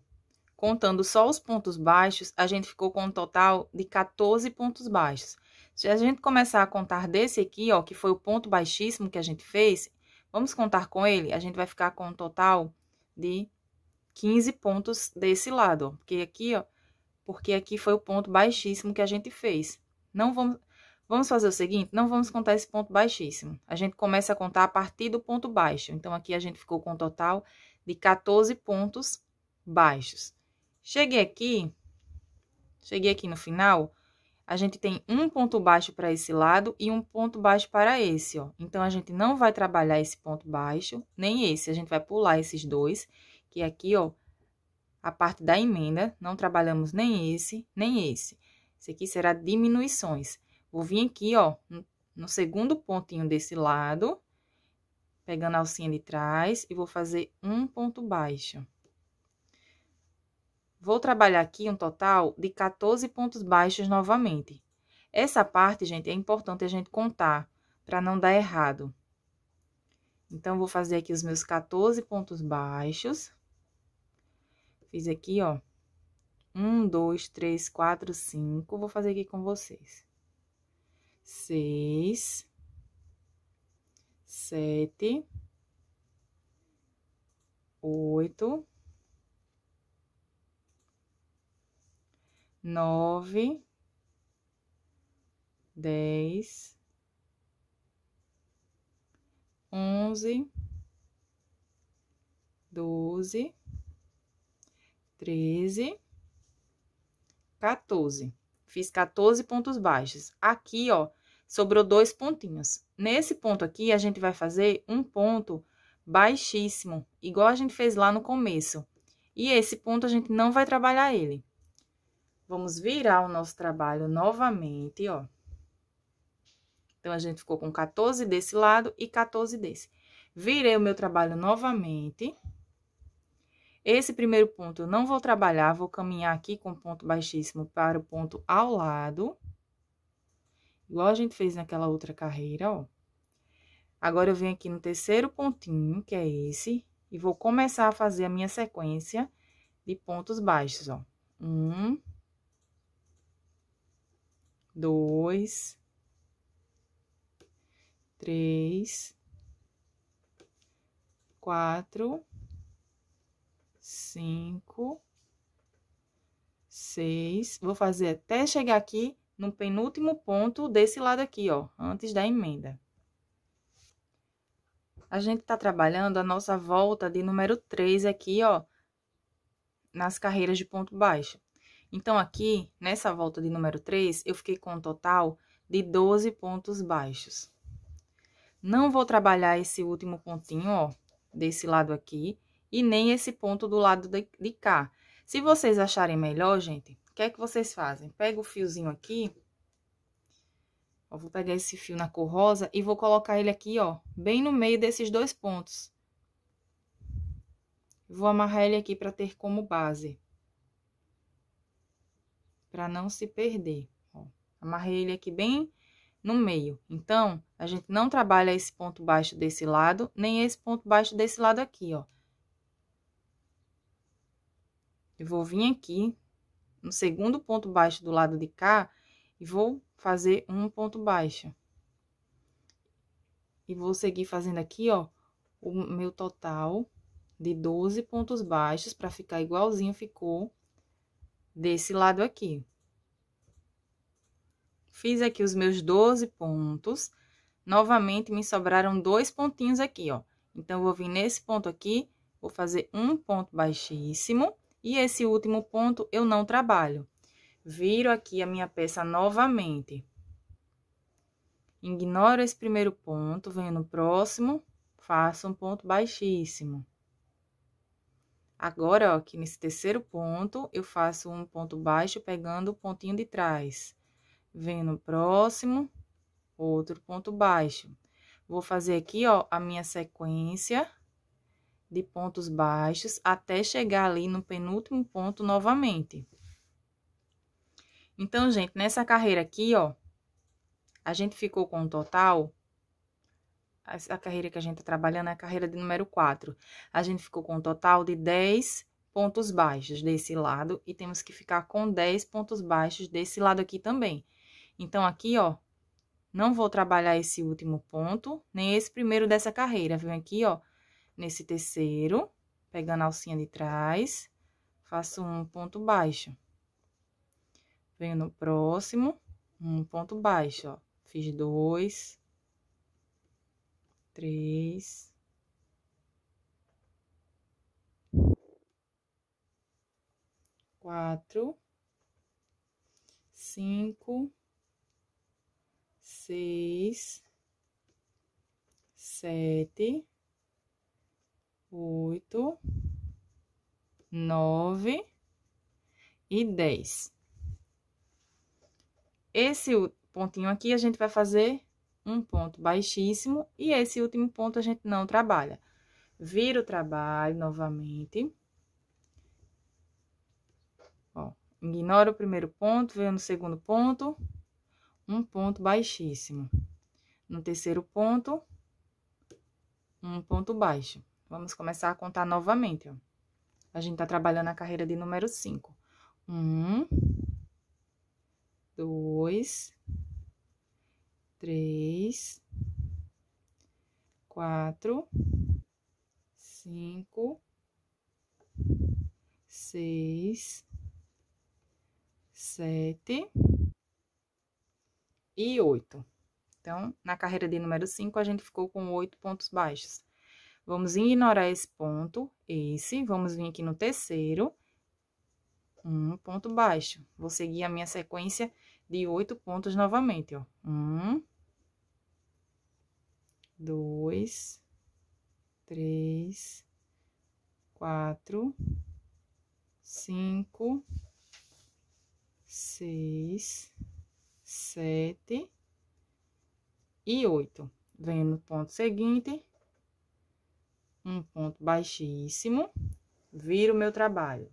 contando só os pontos baixos, a gente ficou com um total de 14 pontos baixos. Se a gente começar a contar desse aqui, ó, que foi o ponto baixíssimo que a gente fez, vamos contar com ele, a gente vai ficar com um total de 15 pontos desse lado, ó, porque aqui, ó, porque aqui foi o ponto baixíssimo que a gente fez. Não vamos, vamos fazer o seguinte, não vamos contar esse ponto baixíssimo. A gente começa a contar a partir do ponto baixo. Então, aqui a gente ficou com um total de 14 pontos baixos. Cheguei aqui, cheguei aqui no final, a gente tem um ponto baixo para esse lado e um ponto baixo para esse, ó. Então, a gente não vai trabalhar esse ponto baixo, nem esse. A gente vai pular esses dois, que é aqui, ó, a parte da emenda, não trabalhamos nem esse, nem esse. Esse aqui será diminuições. Vou vir aqui, ó, no segundo pontinho desse lado, pegando a alcinha de trás e vou fazer um ponto baixo. Vou trabalhar aqui um total de 14 pontos baixos novamente. Essa parte, gente, é importante a gente contar para não dar errado. Então, vou fazer aqui os meus 14 pontos baixos. Fiz aqui, ó. Um, dois, três, quatro, cinco. Vou fazer aqui com vocês. Seis. Sete. Oito. Nove. Dez. Onze. Doze 13, 14. Fiz 14 pontos baixos. Aqui, ó, sobrou dois pontinhos. Nesse ponto aqui, a gente vai fazer um ponto baixíssimo, igual a gente fez lá no começo. E esse ponto, a gente não vai trabalhar ele. Vamos virar o nosso trabalho novamente, ó. Então, a gente ficou com 14 desse lado e 14 desse. Virei o meu trabalho novamente. Novamente. Esse primeiro ponto eu não vou trabalhar, vou caminhar aqui com ponto baixíssimo para o ponto ao lado. Igual a gente fez naquela outra carreira, ó. Agora, eu venho aqui no terceiro pontinho, que é esse, e vou começar a fazer a minha sequência de pontos baixos, ó. Um, dois, três, quatro, cinco, seis. Vou fazer até chegar aqui no penúltimo ponto desse lado aqui, ó, antes da emenda. A gente tá trabalhando a nossa volta de número 3 aqui, ó, nas carreiras de ponto baixo. Então, aqui, nessa volta de número 3, eu fiquei com um total de 12 pontos baixos. Não vou trabalhar esse último pontinho, ó, desse lado aqui, e nem esse ponto do lado de, de cá. Se vocês acharem melhor, gente, o que é que vocês fazem? Pega o fiozinho aqui, ó, vou pegar esse fio na cor rosa e vou colocar ele aqui, ó, bem no meio desses dois pontos. Vou amarrar ele aqui para ter como base. Para não se perder, ó. Amarrei ele aqui bem no meio. Então, a gente não trabalha esse ponto baixo desse lado, nem esse ponto baixo desse lado aqui, ó. Eu vou vir aqui no segundo ponto baixo do lado de cá e vou fazer um ponto baixo. E vou seguir fazendo aqui, ó, o meu total de 12 pontos baixos para ficar igualzinho ficou desse lado aqui. Fiz aqui os meus 12 pontos. Novamente, me sobraram dois pontinhos aqui, ó. Então, eu vou vir nesse ponto aqui, vou fazer um ponto baixíssimo e esse último ponto eu não trabalho. Viro aqui a minha peça novamente. Ignoro esse primeiro ponto, venho no próximo, faço um ponto baixíssimo. Agora, ó, aqui nesse terceiro ponto, eu faço um ponto baixo pegando o pontinho de trás. Venho no próximo, outro ponto baixo. Vou fazer aqui, ó, a minha sequência de pontos baixos até chegar ali no penúltimo ponto novamente. Então, gente, nessa carreira aqui, ó, a gente ficou com um total a carreira que a gente está trabalhando é a carreira de número 4. A gente ficou com um total de 10 pontos baixos desse lado e temos que ficar com 10 pontos baixos desse lado aqui também. Então, aqui, ó, não vou trabalhar esse último ponto, nem esse primeiro dessa carreira. Vem aqui, ó, nesse terceiro, pegando a alcinha de trás, faço um ponto baixo. Venho no próximo, um ponto baixo, ó. Fiz dois, três, quatro, cinco, seis, sete, oito, nove e dez. Esse pontinho aqui, a gente vai fazer um ponto baixíssimo e esse último ponto a gente não trabalha. Vira o trabalho novamente. Ó, ignora o primeiro ponto, vem no segundo ponto, um ponto baixíssimo. No terceiro ponto, um ponto baixo. Vamos começar a contar novamente, ó. A gente tá trabalhando a carreira de número 5. Um, dois, três, quatro, cinco, seis, sete e oito. Então, na carreira de número 5, a gente ficou com oito pontos baixos. Vamos ignorar esse ponto, esse, vamos vir aqui no terceiro, um ponto baixo. Vou seguir a minha sequência de oito pontos novamente, ó. Um, dois, três, quatro, cinco, seis, sete e oito. Venho no ponto seguinte, um ponto baixíssimo, viro o meu trabalho.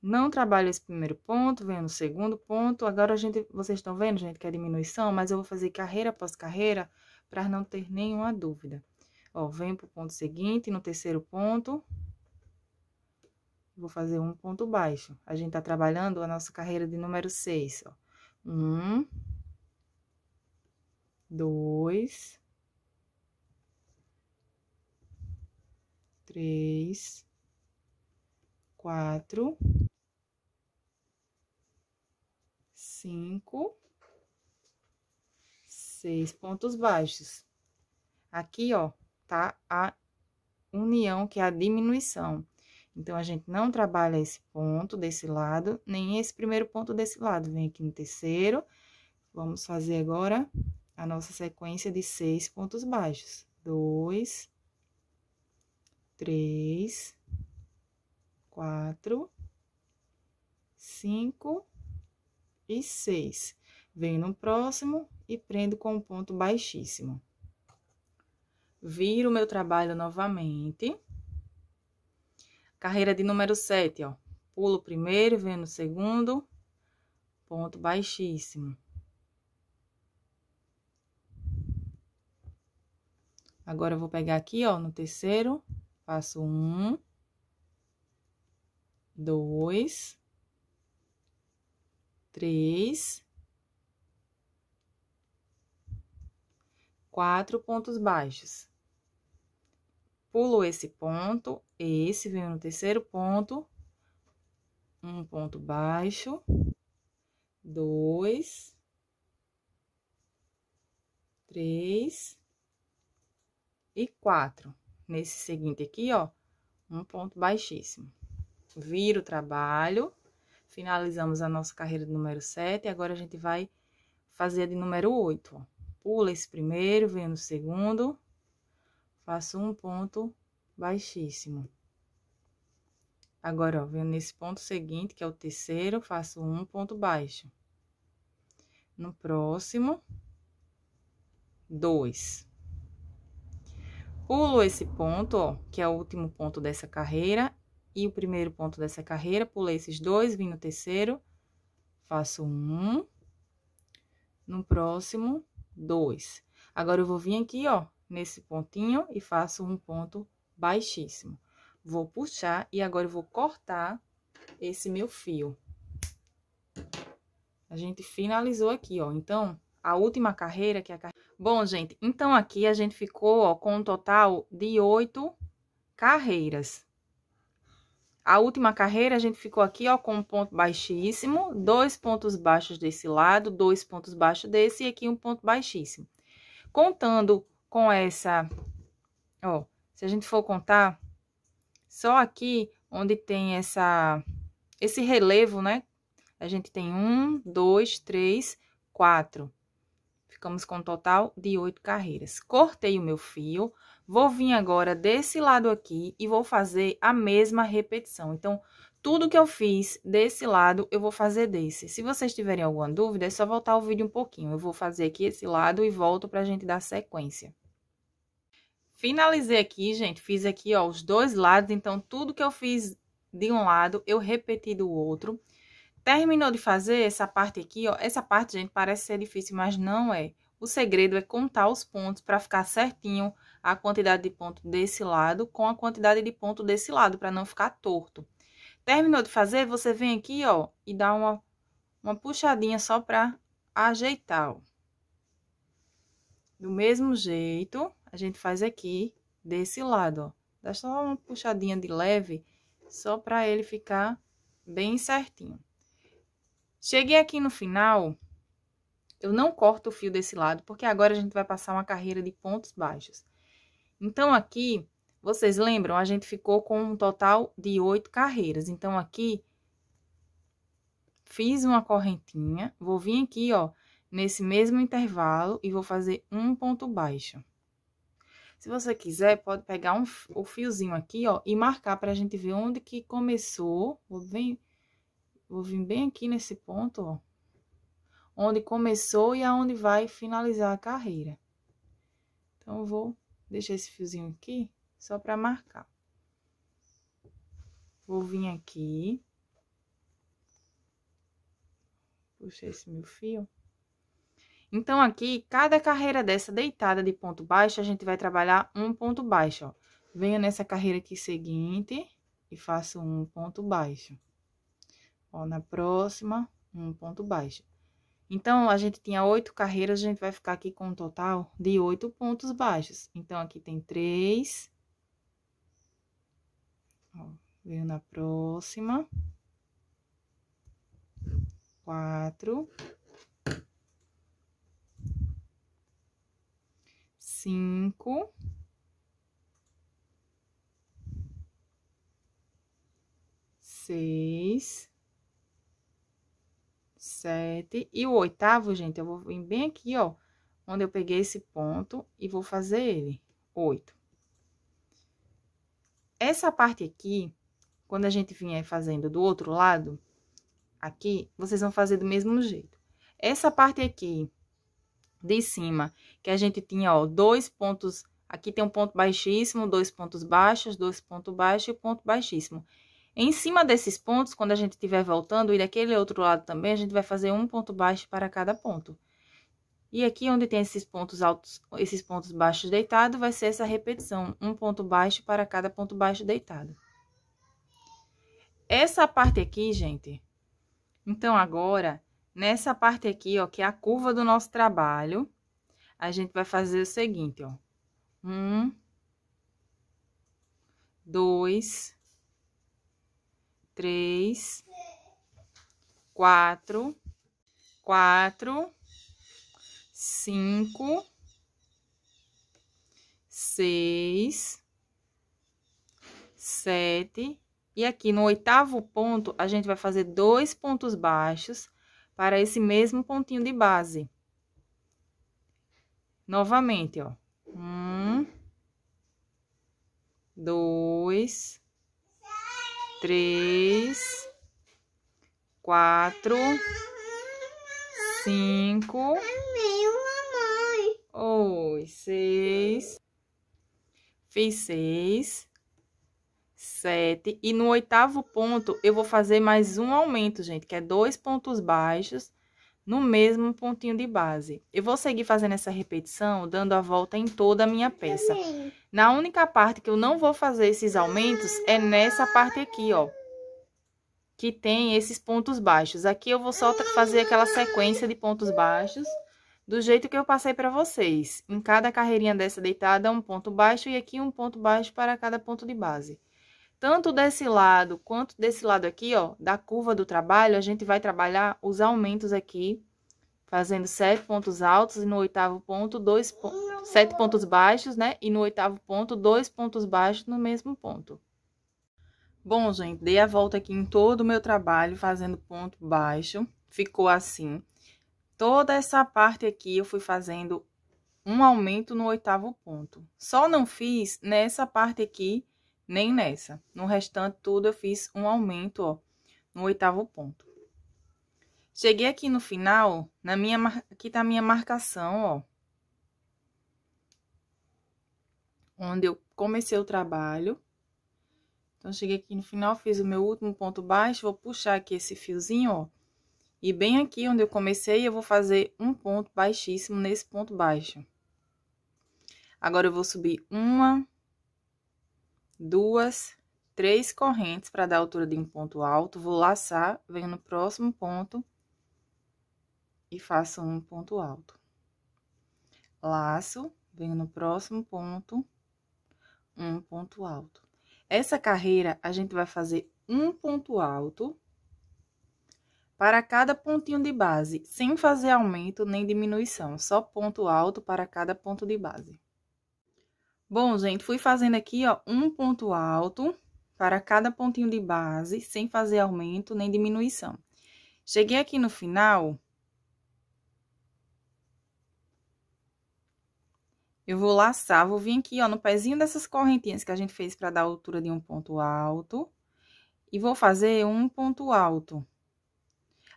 Não trabalho esse primeiro ponto, venho no segundo ponto. Agora, a gente, vocês estão vendo, gente, que é diminuição, mas eu vou fazer carreira após carreira para não ter nenhuma dúvida. Ó, venho pro ponto seguinte, no terceiro ponto, vou fazer um ponto baixo. A gente tá trabalhando a nossa carreira de número 6, ó. Um, dois, três, quatro, cinco, seis pontos baixos. Aqui, ó, tá a união, que é a diminuição. Então, a gente não trabalha esse ponto desse lado, nem esse primeiro ponto desse lado. Vem aqui no terceiro, vamos fazer agora a nossa sequência de seis pontos baixos. Dois, três, quatro, cinco e seis. Venho no próximo e prendo com um ponto baixíssimo. Viro o meu trabalho novamente. Carreira de número 7, ó. Pulo primeiro, venho no segundo, ponto baixíssimo. Agora, eu vou pegar aqui, ó, no terceiro, faço um, dois, três, quatro pontos baixos. Pulo esse ponto, esse vem no terceiro ponto, um ponto baixo, dois, três, e quatro. Nesse seguinte aqui, ó, um ponto baixíssimo. Vira o trabalho, finalizamos a nossa carreira de número 7, agora a gente vai fazer a de número 8, ó. Pula esse primeiro, venho no segundo, faço um ponto baixíssimo. Agora, ó, venho nesse ponto seguinte, que é o terceiro, faço um ponto baixo. No próximo, dois. Pulo esse ponto, ó, que é o último ponto dessa carreira, e o primeiro ponto dessa carreira, pulei esses dois, vim no terceiro, faço um, no próximo, dois. Agora, eu vou vir aqui, ó, nesse pontinho e faço um ponto baixíssimo. Vou puxar e agora eu vou cortar esse meu fio. A gente finalizou aqui, ó. Então, a última carreira, que é a carreira... Bom, gente, então aqui a gente ficou ó, com um total de oito carreiras. A última carreira, a gente ficou aqui, ó, com um ponto baixíssimo, dois pontos baixos desse lado, dois pontos baixos desse, e aqui um ponto baixíssimo. Contando com essa, ó, se a gente for contar, só aqui onde tem essa, esse relevo, né? A gente tem um, dois, três, quatro. Ficamos com um total de oito carreiras. Cortei o meu fio, vou vir agora desse lado aqui e vou fazer a mesma repetição. Então, tudo que eu fiz desse lado, eu vou fazer desse. Se vocês tiverem alguma dúvida, é só voltar o vídeo um pouquinho. Eu vou fazer aqui esse lado e volto pra gente dar sequência. Finalizei aqui, gente, fiz aqui, ó, os dois lados. Então, tudo que eu fiz de um lado, eu repeti do outro. Terminou de fazer essa parte aqui, ó. Essa parte, gente, parece ser difícil, mas não é. O segredo é contar os pontos para ficar certinho a quantidade de ponto desse lado com a quantidade de ponto desse lado, para não ficar torto. Terminou de fazer, você vem aqui, ó, e dá uma, uma puxadinha só para ajeitar, ó. Do mesmo jeito, a gente faz aqui desse lado, ó. Dá só uma puxadinha de leve, só para ele ficar bem certinho. Cheguei aqui no final, eu não corto o fio desse lado, porque agora a gente vai passar uma carreira de pontos baixos. Então, aqui, vocês lembram, a gente ficou com um total de oito carreiras. Então, aqui, fiz uma correntinha, vou vir aqui, ó, nesse mesmo intervalo e vou fazer um ponto baixo. Se você quiser, pode pegar um, o fiozinho aqui, ó, e marcar para a gente ver onde que começou. Vou vir. Vou vir bem aqui nesse ponto, ó. Onde começou e aonde vai finalizar a carreira. Então, eu vou deixar esse fiozinho aqui só para marcar. Vou vir aqui. Puxei esse meu fio. Então, aqui, cada carreira dessa deitada de ponto baixo, a gente vai trabalhar um ponto baixo, ó. Venho nessa carreira aqui seguinte e faço um ponto baixo. Ó, na próxima, um ponto baixo. Então, a gente tinha oito carreiras, a gente vai ficar aqui com um total de oito pontos baixos. Então, aqui tem três. Ó, veio na próxima. Quatro. Cinco. Seis sete. E o oitavo, gente, eu vou vir bem aqui, ó, onde eu peguei esse ponto e vou fazer ele, oito. Essa parte aqui, quando a gente vier fazendo do outro lado, aqui, vocês vão fazer do mesmo jeito. Essa parte aqui de cima, que a gente tinha, ó, dois pontos... Aqui tem um ponto baixíssimo, dois pontos baixos, dois pontos baixos e ponto baixíssimo. Em cima desses pontos, quando a gente estiver voltando, e daquele outro lado também, a gente vai fazer um ponto baixo para cada ponto. E aqui onde tem esses pontos altos, esses pontos baixos deitados, vai ser essa repetição, um ponto baixo para cada ponto baixo deitado. Essa parte aqui, gente, então agora, nessa parte aqui, ó, que é a curva do nosso trabalho, a gente vai fazer o seguinte, ó. Um, dois, três, quatro, quatro, cinco, seis, sete. E aqui no oitavo ponto, a gente vai fazer dois pontos baixos para esse mesmo pontinho de base. Novamente, ó. Um, dois, três, quatro, cinco, oi, seis, fiz seis, sete, e no oitavo ponto eu vou fazer mais um aumento, gente, que é dois pontos baixos no mesmo pontinho de base. Eu vou seguir fazendo essa repetição, dando a volta em toda a minha peça. Na única parte que eu não vou fazer esses aumentos é nessa parte aqui, ó. Que tem esses pontos baixos. Aqui eu vou só fazer aquela sequência de pontos baixos do jeito que eu passei para vocês. Em cada carreirinha dessa deitada, um ponto baixo e aqui um ponto baixo para cada ponto de base. Tanto desse lado quanto desse lado aqui, ó, da curva do trabalho, a gente vai trabalhar os aumentos aqui fazendo sete pontos altos e no oitavo ponto dois sete pontos baixos, né? E no oitavo ponto dois pontos baixos no mesmo ponto. Bom, gente, dei a volta aqui em todo o meu trabalho fazendo ponto baixo, ficou assim. Toda essa parte aqui eu fui fazendo um aumento no oitavo ponto. Só não fiz nessa parte aqui, nem nessa. No restante tudo eu fiz um aumento, ó, no oitavo ponto. Cheguei aqui no final, na minha aqui tá a minha marcação, ó. Onde eu comecei o trabalho. Então, cheguei aqui no final, fiz o meu último ponto baixo, vou puxar aqui esse fiozinho, ó. E bem aqui onde eu comecei, eu vou fazer um ponto baixíssimo nesse ponto baixo. Agora, eu vou subir uma, duas, três correntes para dar altura de um ponto alto. Vou laçar, venho no próximo ponto e faço um ponto alto. Laço, venho no próximo ponto, um ponto alto. Essa carreira, a gente vai fazer um ponto alto para cada pontinho de base, sem fazer aumento nem diminuição, só ponto alto para cada ponto de base. Bom, gente, fui fazendo aqui, ó, um ponto alto para cada pontinho de base, sem fazer aumento nem diminuição. Cheguei aqui no final, Eu vou laçar, vou vir aqui, ó, no pezinho dessas correntinhas que a gente fez pra dar a altura de um ponto alto. E vou fazer um ponto alto.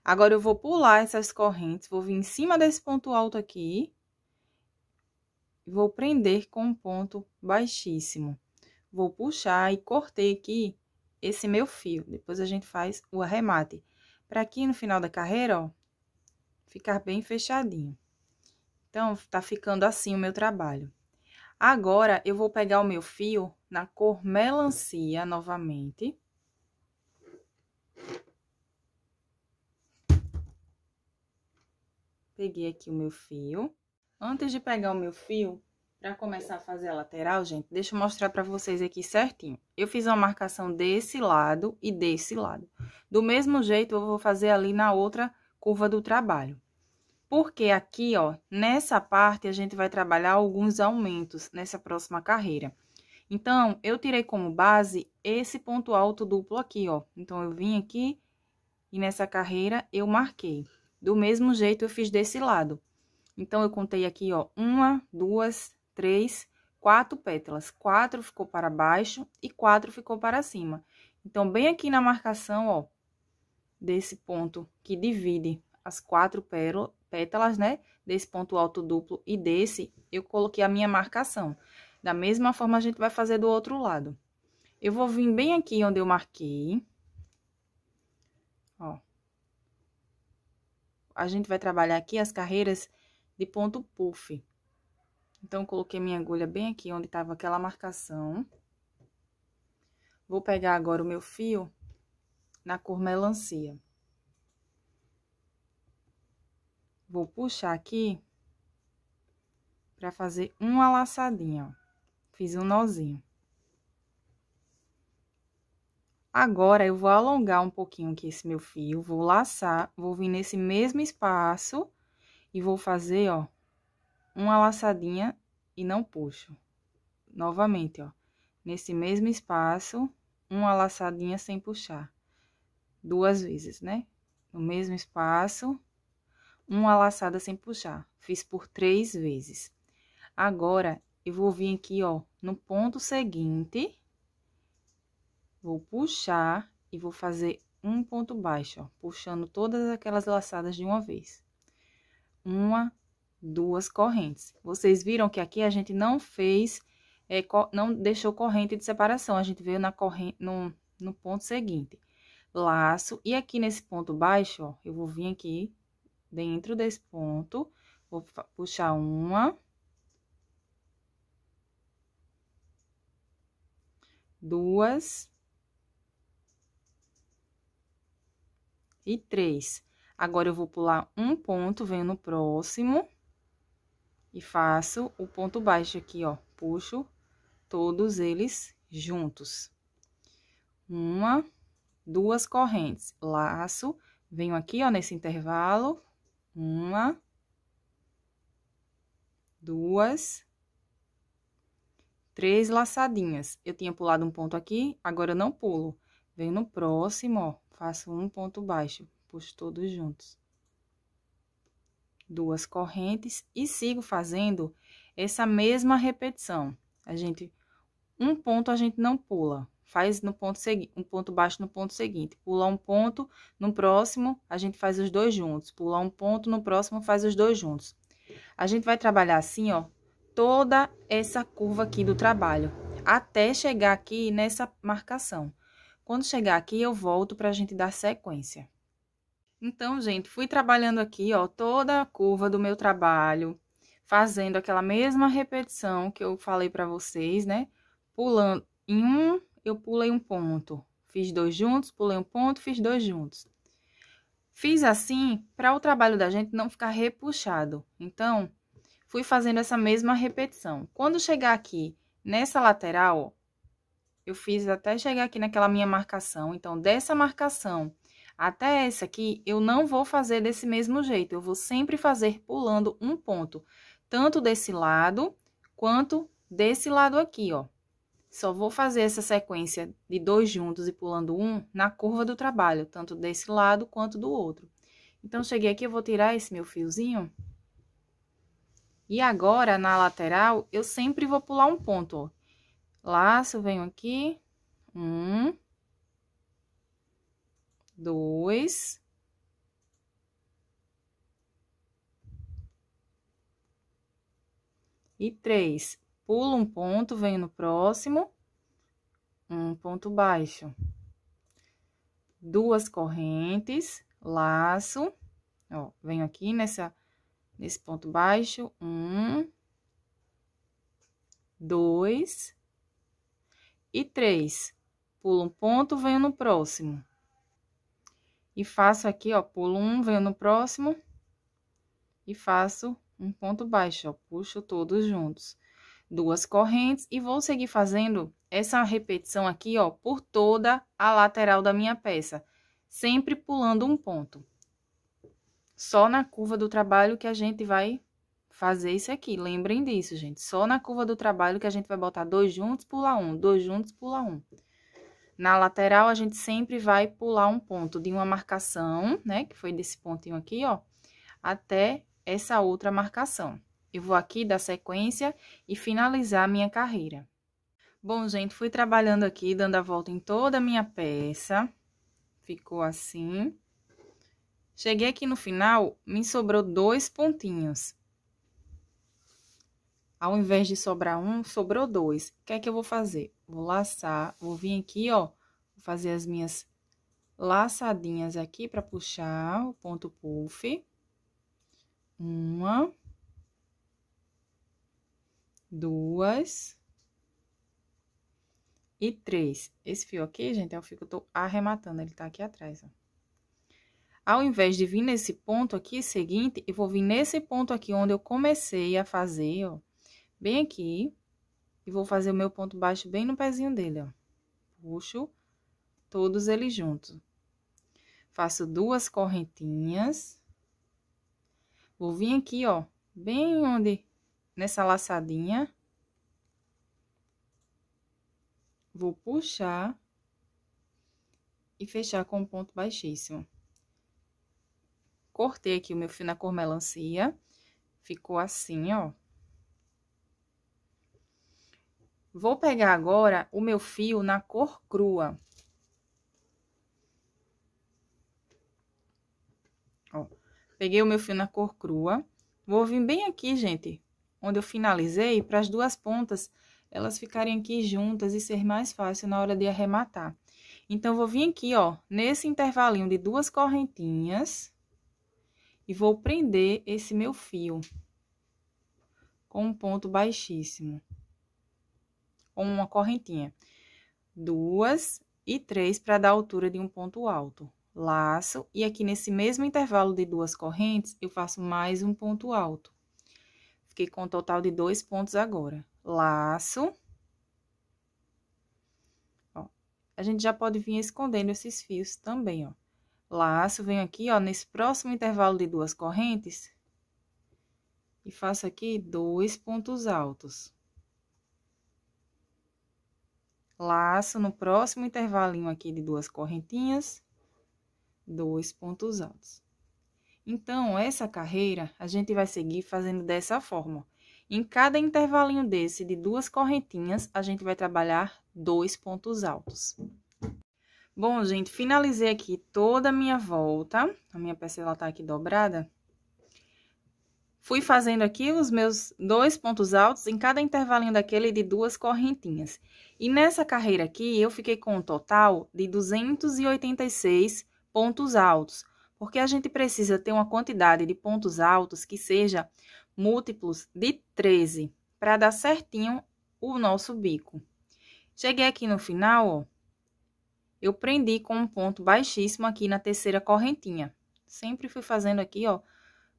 Agora, eu vou pular essas correntes, vou vir em cima desse ponto alto aqui. Vou prender com um ponto baixíssimo. Vou puxar e cortei aqui esse meu fio. Depois, a gente faz o arremate. Pra aqui, no final da carreira, ó, ficar bem fechadinho. Então, tá ficando assim o meu trabalho. Agora, eu vou pegar o meu fio na cor melancia novamente. Peguei aqui o meu fio. Antes de pegar o meu fio, para começar a fazer a lateral, gente, deixa eu mostrar para vocês aqui certinho. Eu fiz uma marcação desse lado e desse lado. Do mesmo jeito, eu vou fazer ali na outra curva do trabalho. Porque aqui, ó, nessa parte, a gente vai trabalhar alguns aumentos nessa próxima carreira. Então, eu tirei como base esse ponto alto duplo aqui, ó. Então, eu vim aqui e nessa carreira eu marquei. Do mesmo jeito, eu fiz desse lado. Então, eu contei aqui, ó, uma, duas, três, quatro pétalas. Quatro ficou para baixo e quatro ficou para cima. Então, bem aqui na marcação, ó, desse ponto que divide as quatro pérola, pétalas, né? Desse ponto alto duplo e desse, eu coloquei a minha marcação. Da mesma forma, a gente vai fazer do outro lado. Eu vou vir bem aqui onde eu marquei. Ó. A gente vai trabalhar aqui as carreiras de ponto puff. Então, coloquei minha agulha bem aqui onde estava aquela marcação. Vou pegar agora o meu fio na cor melancia. Vou puxar aqui para fazer uma laçadinha, ó. Fiz um nozinho. Agora, eu vou alongar um pouquinho aqui esse meu fio, vou laçar, vou vir nesse mesmo espaço e vou fazer, ó, uma laçadinha e não puxo. Novamente, ó, nesse mesmo espaço, uma laçadinha sem puxar. Duas vezes, né? No mesmo espaço, uma laçada sem puxar. Fiz por três vezes. Agora, eu vou vir aqui, ó, no ponto seguinte, vou puxar e vou fazer um ponto baixo, ó, puxando todas aquelas laçadas de uma vez. Uma, duas correntes. Vocês viram que aqui a gente não fez, é, não deixou corrente de separação, a gente veio na corrente, no, no ponto seguinte. Laço, e aqui nesse ponto baixo, ó, eu vou vir aqui dentro desse ponto, vou puxar uma, duas e três. Agora, eu vou pular um ponto, venho no próximo e faço o ponto baixo aqui, ó. Puxo todos eles juntos. Uma, duas correntes, laço, venho aqui, ó, nesse intervalo, uma, duas, três laçadinhas. Eu tinha pulado um ponto aqui, agora eu não pulo. Venho no próximo, ó, faço um ponto baixo, puxo todos juntos. Duas correntes e sigo fazendo essa mesma repetição. A gente, um ponto a gente não pula, faz no ponto um ponto baixo no ponto seguinte, pula um ponto no próximo, a gente faz os dois juntos, pula um ponto no próximo, faz os dois juntos. A gente vai trabalhar assim, ó, toda essa curva aqui do trabalho, até chegar aqui nessa marcação. Quando chegar aqui, eu volto para a gente dar sequência. Então, gente, fui trabalhando aqui, ó, toda a curva do meu trabalho, fazendo aquela mesma repetição que eu falei para vocês, né? Pulando em um eu pulei um ponto. Fiz dois juntos, pulei um ponto, fiz dois juntos. Fiz assim para o trabalho da gente não ficar repuxado. Então, fui fazendo essa mesma repetição. Quando chegar aqui nessa lateral, eu fiz até chegar aqui naquela minha marcação. Então, dessa marcação até essa aqui, eu não vou fazer desse mesmo jeito. Eu vou sempre fazer pulando um ponto, tanto desse lado quanto desse lado aqui, ó. Só vou fazer essa sequência de dois juntos e pulando um na curva do trabalho, tanto desse lado quanto do outro. Então, cheguei aqui, eu vou tirar esse meu fiozinho. E agora, na lateral, eu sempre vou pular um ponto, ó. Laço, venho aqui. Um. Dois. e três pulo um ponto, venho no próximo, um ponto baixo, duas correntes, laço, ó, venho aqui nessa, nesse ponto baixo, um, dois e três. Pulo um ponto, venho no próximo. E faço aqui, ó, pulo um, venho no próximo e faço um ponto baixo, ó, puxo todos juntos duas correntes e vou seguir fazendo essa repetição aqui, ó, por toda a lateral da minha peça, sempre pulando um ponto. Só na curva do trabalho que a gente vai fazer isso aqui, lembrem disso, gente. Só na curva do trabalho que a gente vai botar dois juntos, pula um, dois juntos, pula um. Na lateral, a gente sempre vai pular um ponto de uma marcação, né, que foi desse pontinho aqui, ó, até essa outra marcação. Eu vou aqui dar sequência e finalizar minha carreira. Bom, gente, fui trabalhando aqui, dando a volta em toda a minha peça. Ficou assim. Cheguei aqui no final, me sobrou dois pontinhos. Ao invés de sobrar um, sobrou dois. O que é que eu vou fazer? Vou laçar, vou vir aqui, ó, vou fazer as minhas laçadinhas aqui para puxar o ponto puff. Uma duas e três. Esse fio aqui, gente, é o fio que eu tô arrematando, ele tá aqui atrás, ó. Ao invés de vir nesse ponto aqui seguinte, eu vou vir nesse ponto aqui onde eu comecei a fazer, ó, bem aqui, e vou fazer o meu ponto baixo bem no pezinho dele, ó. Puxo todos eles juntos. Faço duas correntinhas. Vou vir aqui, ó, bem onde nessa laçadinha. Vou puxar e fechar com um ponto baixíssimo. Cortei aqui o meu fio na cor melancia, ficou assim, ó. Vou pegar agora o meu fio na cor crua. Ó, peguei o meu fio na cor crua. Vou vir bem aqui, gente, onde eu finalizei, para as duas pontas elas ficarem aqui juntas e ser mais fácil na hora de arrematar. Então, vou vir aqui, ó, nesse intervalinho de duas correntinhas e vou prender esse meu fio com um ponto baixíssimo, com uma correntinha. Duas e três para dar a altura de um ponto alto. Laço, e aqui nesse mesmo intervalo de duas correntes, eu faço mais um ponto alto fiquei com um total de dois pontos agora. Laço. Ó, a gente já pode vir escondendo esses fios também, ó. Laço, venho aqui, ó, nesse próximo intervalo de duas correntes. E faço aqui dois pontos altos. Laço no próximo intervalinho aqui de duas correntinhas. Dois pontos altos. Então, essa carreira a gente vai seguir fazendo dessa forma. Em cada intervalinho desse de duas correntinhas, a gente vai trabalhar dois pontos altos. Bom, gente, finalizei aqui toda a minha volta. A minha peça ela tá aqui dobrada. Fui fazendo aqui os meus dois pontos altos em cada intervalinho daquele de duas correntinhas. E nessa carreira aqui, eu fiquei com um total de 286 pontos altos porque a gente precisa ter uma quantidade de pontos altos que seja múltiplos de 13, para dar certinho o nosso bico. Cheguei aqui no final, ó, eu prendi com um ponto baixíssimo aqui na terceira correntinha. Sempre fui fazendo aqui, ó,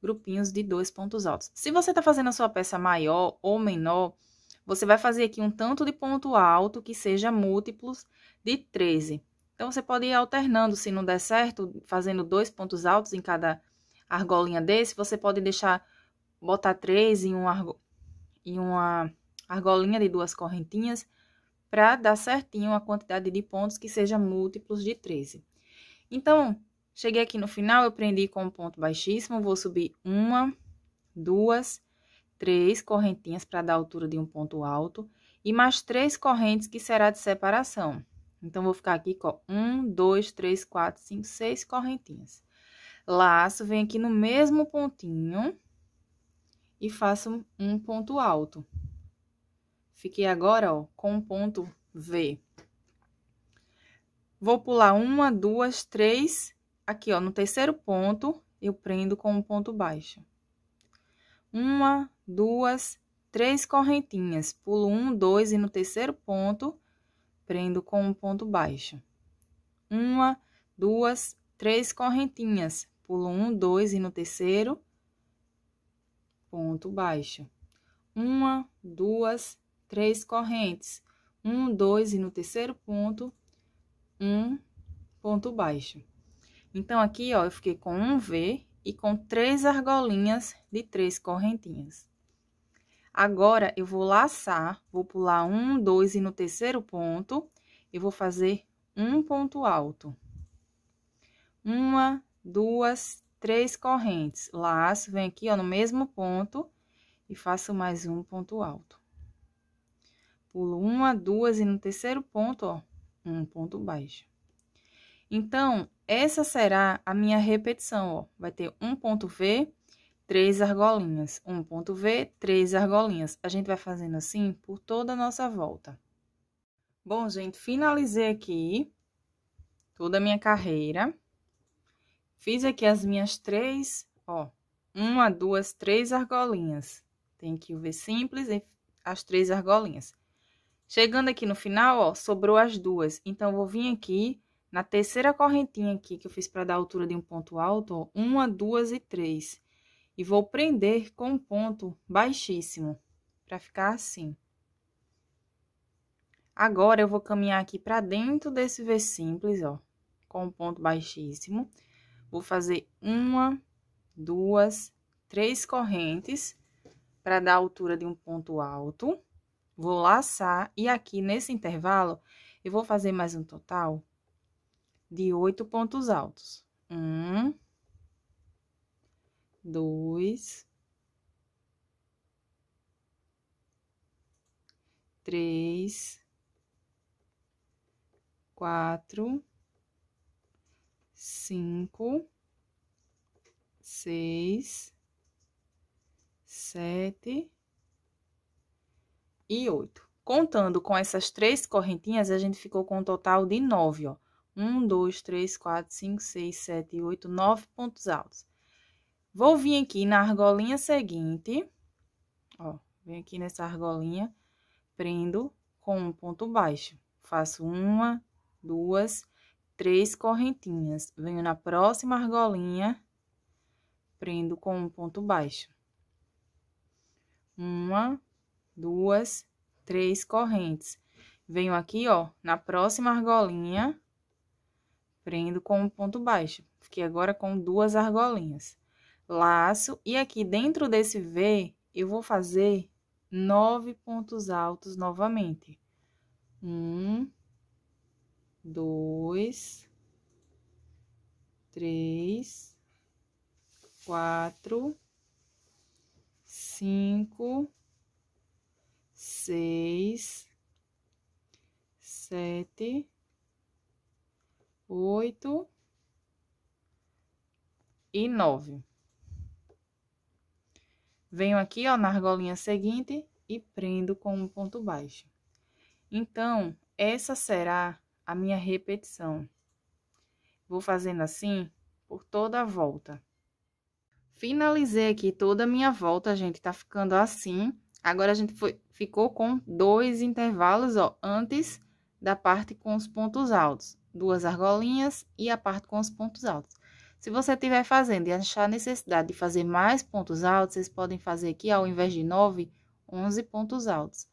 grupinhos de dois pontos altos. Se você tá fazendo a sua peça maior ou menor, você vai fazer aqui um tanto de ponto alto que seja múltiplos de 13. Então, você pode ir alternando, se não der certo, fazendo dois pontos altos em cada argolinha desse. Você pode deixar, botar três em, um argo, em uma argolinha de duas correntinhas, para dar certinho a quantidade de pontos que seja múltiplos de 13. Então, cheguei aqui no final, eu prendi com um ponto baixíssimo, vou subir uma, duas, três correntinhas para dar a altura de um ponto alto, e mais três correntes que será de separação. Então, vou ficar aqui com um, dois, três, quatro, cinco, seis correntinhas. Laço, venho aqui no mesmo pontinho e faço um ponto alto. Fiquei agora, ó, com um ponto V. Vou pular uma, duas, três, aqui, ó, no terceiro ponto, eu prendo com um ponto baixo. Uma, duas, três correntinhas, pulo um, dois, e no terceiro ponto, prendo com um ponto baixo. Uma, duas, três correntinhas. Pulo um, dois e no terceiro, ponto baixo. Uma, duas, três correntes. Um, dois e no terceiro ponto, um ponto baixo. Então, aqui, ó, eu fiquei com um V e com três argolinhas de três correntinhas. Agora, eu vou laçar, vou pular um, dois e no terceiro ponto, eu vou fazer um ponto alto. Uma, duas, três correntes. Laço, venho aqui, ó, no mesmo ponto e faço mais um ponto alto. Pulo uma, duas e no terceiro ponto, ó, um ponto baixo. Então, essa será a minha repetição, ó. Vai ter um ponto V, três argolinhas. Um ponto V, três argolinhas. A gente vai fazendo assim por toda a nossa volta. Bom, gente, finalizei aqui toda a minha carreira. Fiz aqui as minhas três, ó, uma, duas, três argolinhas. Tem aqui o V simples e as três argolinhas. Chegando aqui no final, ó, sobrou as duas. Então, vou vir aqui na terceira correntinha aqui que eu fiz para dar a altura de um ponto alto, ó, uma, duas e três e vou prender com um ponto baixíssimo, para ficar assim. Agora, eu vou caminhar aqui para dentro desse V simples, ó, com um ponto baixíssimo. Vou fazer uma, duas, três correntes para dar a altura de um ponto alto. Vou laçar e aqui nesse intervalo eu vou fazer mais um total de oito pontos altos. Um, dois, três, quatro, cinco, seis, sete e oito. Contando com essas três correntinhas, a gente ficou com um total de nove, ó. Um, dois, três, quatro, cinco, seis, sete, oito, nove pontos altos. Vou vir aqui na argolinha seguinte, ó, venho aqui nessa argolinha, prendo com um ponto baixo. Faço uma, duas, três correntinhas. Venho na próxima argolinha, prendo com um ponto baixo. Uma, duas, três correntes. Venho aqui, ó, na próxima argolinha, prendo com um ponto baixo. Fiquei agora com duas argolinhas laço e aqui dentro desse V eu vou fazer nove pontos altos novamente. Um, dois, três, quatro, cinco, seis, sete, oito e nove. Venho aqui, ó, na argolinha seguinte e prendo com um ponto baixo. Então, essa será a minha repetição. Vou fazendo assim por toda a volta. Finalizei aqui toda a minha volta, gente, tá ficando assim. Agora, a gente foi, ficou com dois intervalos, ó, antes da parte com os pontos altos. Duas argolinhas e a parte com os pontos altos. Se você estiver fazendo e achar necessidade de fazer mais pontos altos, vocês podem fazer aqui, ao invés de 9, 11 pontos altos.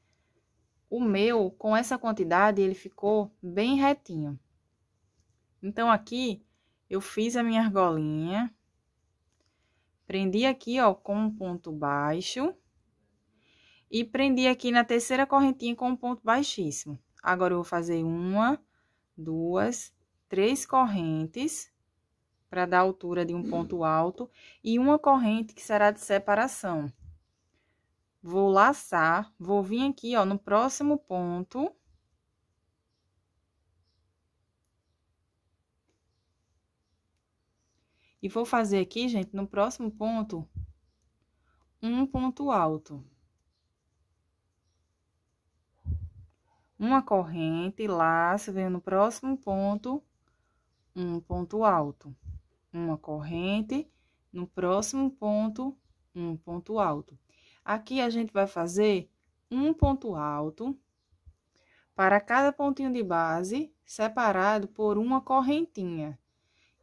O meu, com essa quantidade, ele ficou bem retinho. Então, aqui, eu fiz a minha argolinha. Prendi aqui, ó, com um ponto baixo. E prendi aqui na terceira correntinha com um ponto baixíssimo. Agora, eu vou fazer uma, duas, três correntes para dar altura de um hum. ponto alto e uma corrente que será de separação. Vou laçar, vou vir aqui, ó, no próximo ponto. E vou fazer aqui, gente, no próximo ponto, um ponto alto. Uma corrente, laço, venho no próximo ponto, um ponto alto uma corrente, no próximo ponto, um ponto alto. Aqui a gente vai fazer um ponto alto para cada pontinho de base, separado por uma correntinha.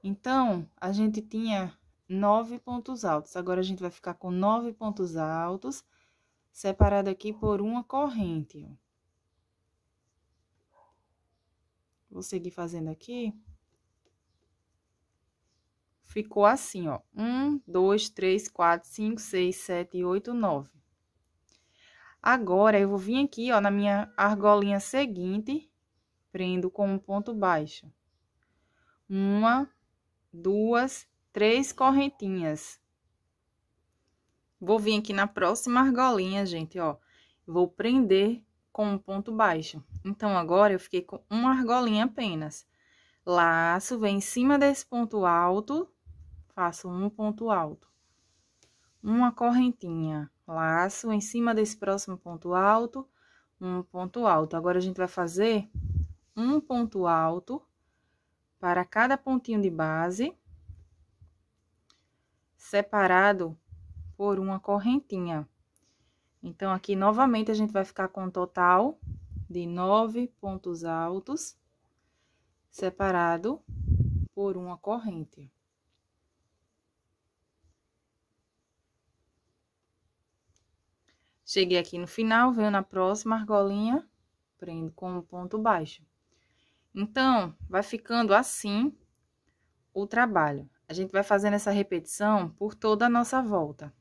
Então, a gente tinha nove pontos altos. Agora, a gente vai ficar com nove pontos altos, separado aqui por uma corrente. Vou seguir fazendo aqui ficou assim, ó. Um, dois, três, quatro, cinco, seis, sete, oito nove Agora, eu vou vir aqui, ó, na minha argolinha seguinte, prendo com um ponto baixo. Uma, duas, três correntinhas. Vou vir aqui na próxima argolinha, gente, ó. Vou prender com um ponto baixo. Então, agora, eu fiquei com uma argolinha apenas. Laço, vem em cima desse ponto alto, faço um ponto alto, uma correntinha, laço em cima desse próximo ponto alto, um ponto alto. Agora, a gente vai fazer um ponto alto para cada pontinho de base, separado por uma correntinha. Então, aqui, novamente, a gente vai ficar com um total de nove pontos altos, separado por uma corrente. Cheguei aqui no final, venho na próxima argolinha, prendo com um ponto baixo. Então, vai ficando assim o trabalho. A gente vai fazendo essa repetição por toda a nossa volta.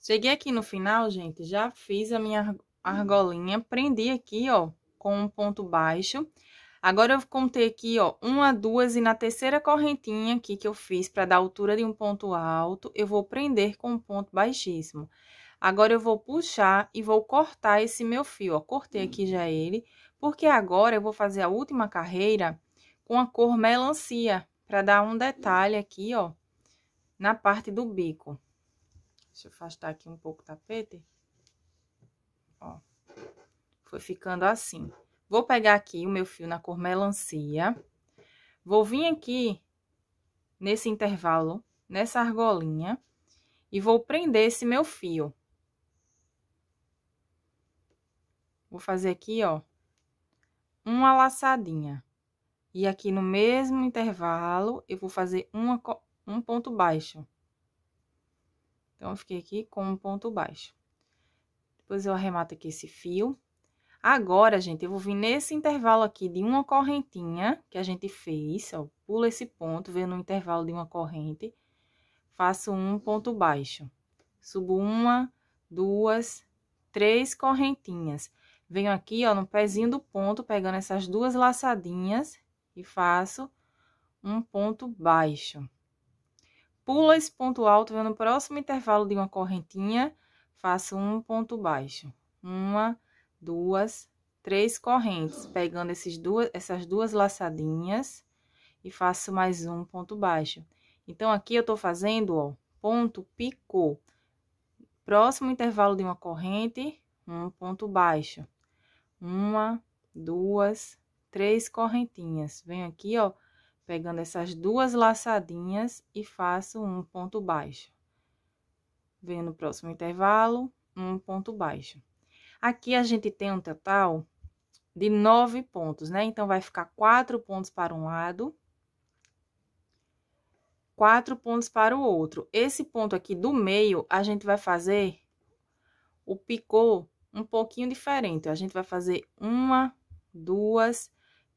Cheguei aqui no final, gente, já fiz a minha argolinha, prendi aqui, ó, com um ponto baixo. Agora, eu contei aqui, ó, uma, duas, e na terceira correntinha aqui que eu fiz para dar altura de um ponto alto, eu vou prender com um ponto baixíssimo. Agora eu vou puxar e vou cortar esse meu fio, ó. Cortei aqui já ele, porque agora eu vou fazer a última carreira com a cor melancia, para dar um detalhe aqui, ó, na parte do bico. Deixa eu afastar aqui um pouco o tapete. Ó, foi ficando assim. Vou pegar aqui o meu fio na cor melancia, vou vir aqui nesse intervalo, nessa argolinha, e vou prender esse meu fio. Vou fazer aqui, ó, uma laçadinha. E aqui no mesmo intervalo, eu vou fazer uma, um ponto baixo. Então, eu fiquei aqui com um ponto baixo. Depois, eu arremato aqui esse fio. Agora, gente, eu vou vir nesse intervalo aqui de uma correntinha que a gente fez, ó, pula esse ponto, vem no intervalo de uma corrente, faço um ponto baixo. Subo uma, duas, três correntinhas. Venho aqui, ó, no pezinho do ponto, pegando essas duas laçadinhas e faço um ponto baixo. Pulo esse ponto alto, venho no próximo intervalo de uma correntinha, faço um ponto baixo. Uma, duas, três correntes, pegando esses duas, essas duas laçadinhas e faço mais um ponto baixo. Então, aqui eu tô fazendo, ó, ponto, picô. Próximo intervalo de uma corrente, um ponto baixo uma, duas, três correntinhas. Venho aqui, ó, pegando essas duas laçadinhas e faço um ponto baixo. Venho no próximo intervalo, um ponto baixo. Aqui a gente tem um total de nove pontos, né? Então, vai ficar quatro pontos para um lado, quatro pontos para o outro. Esse ponto aqui do meio, a gente vai fazer o picô um pouquinho diferente. A gente vai fazer uma, duas,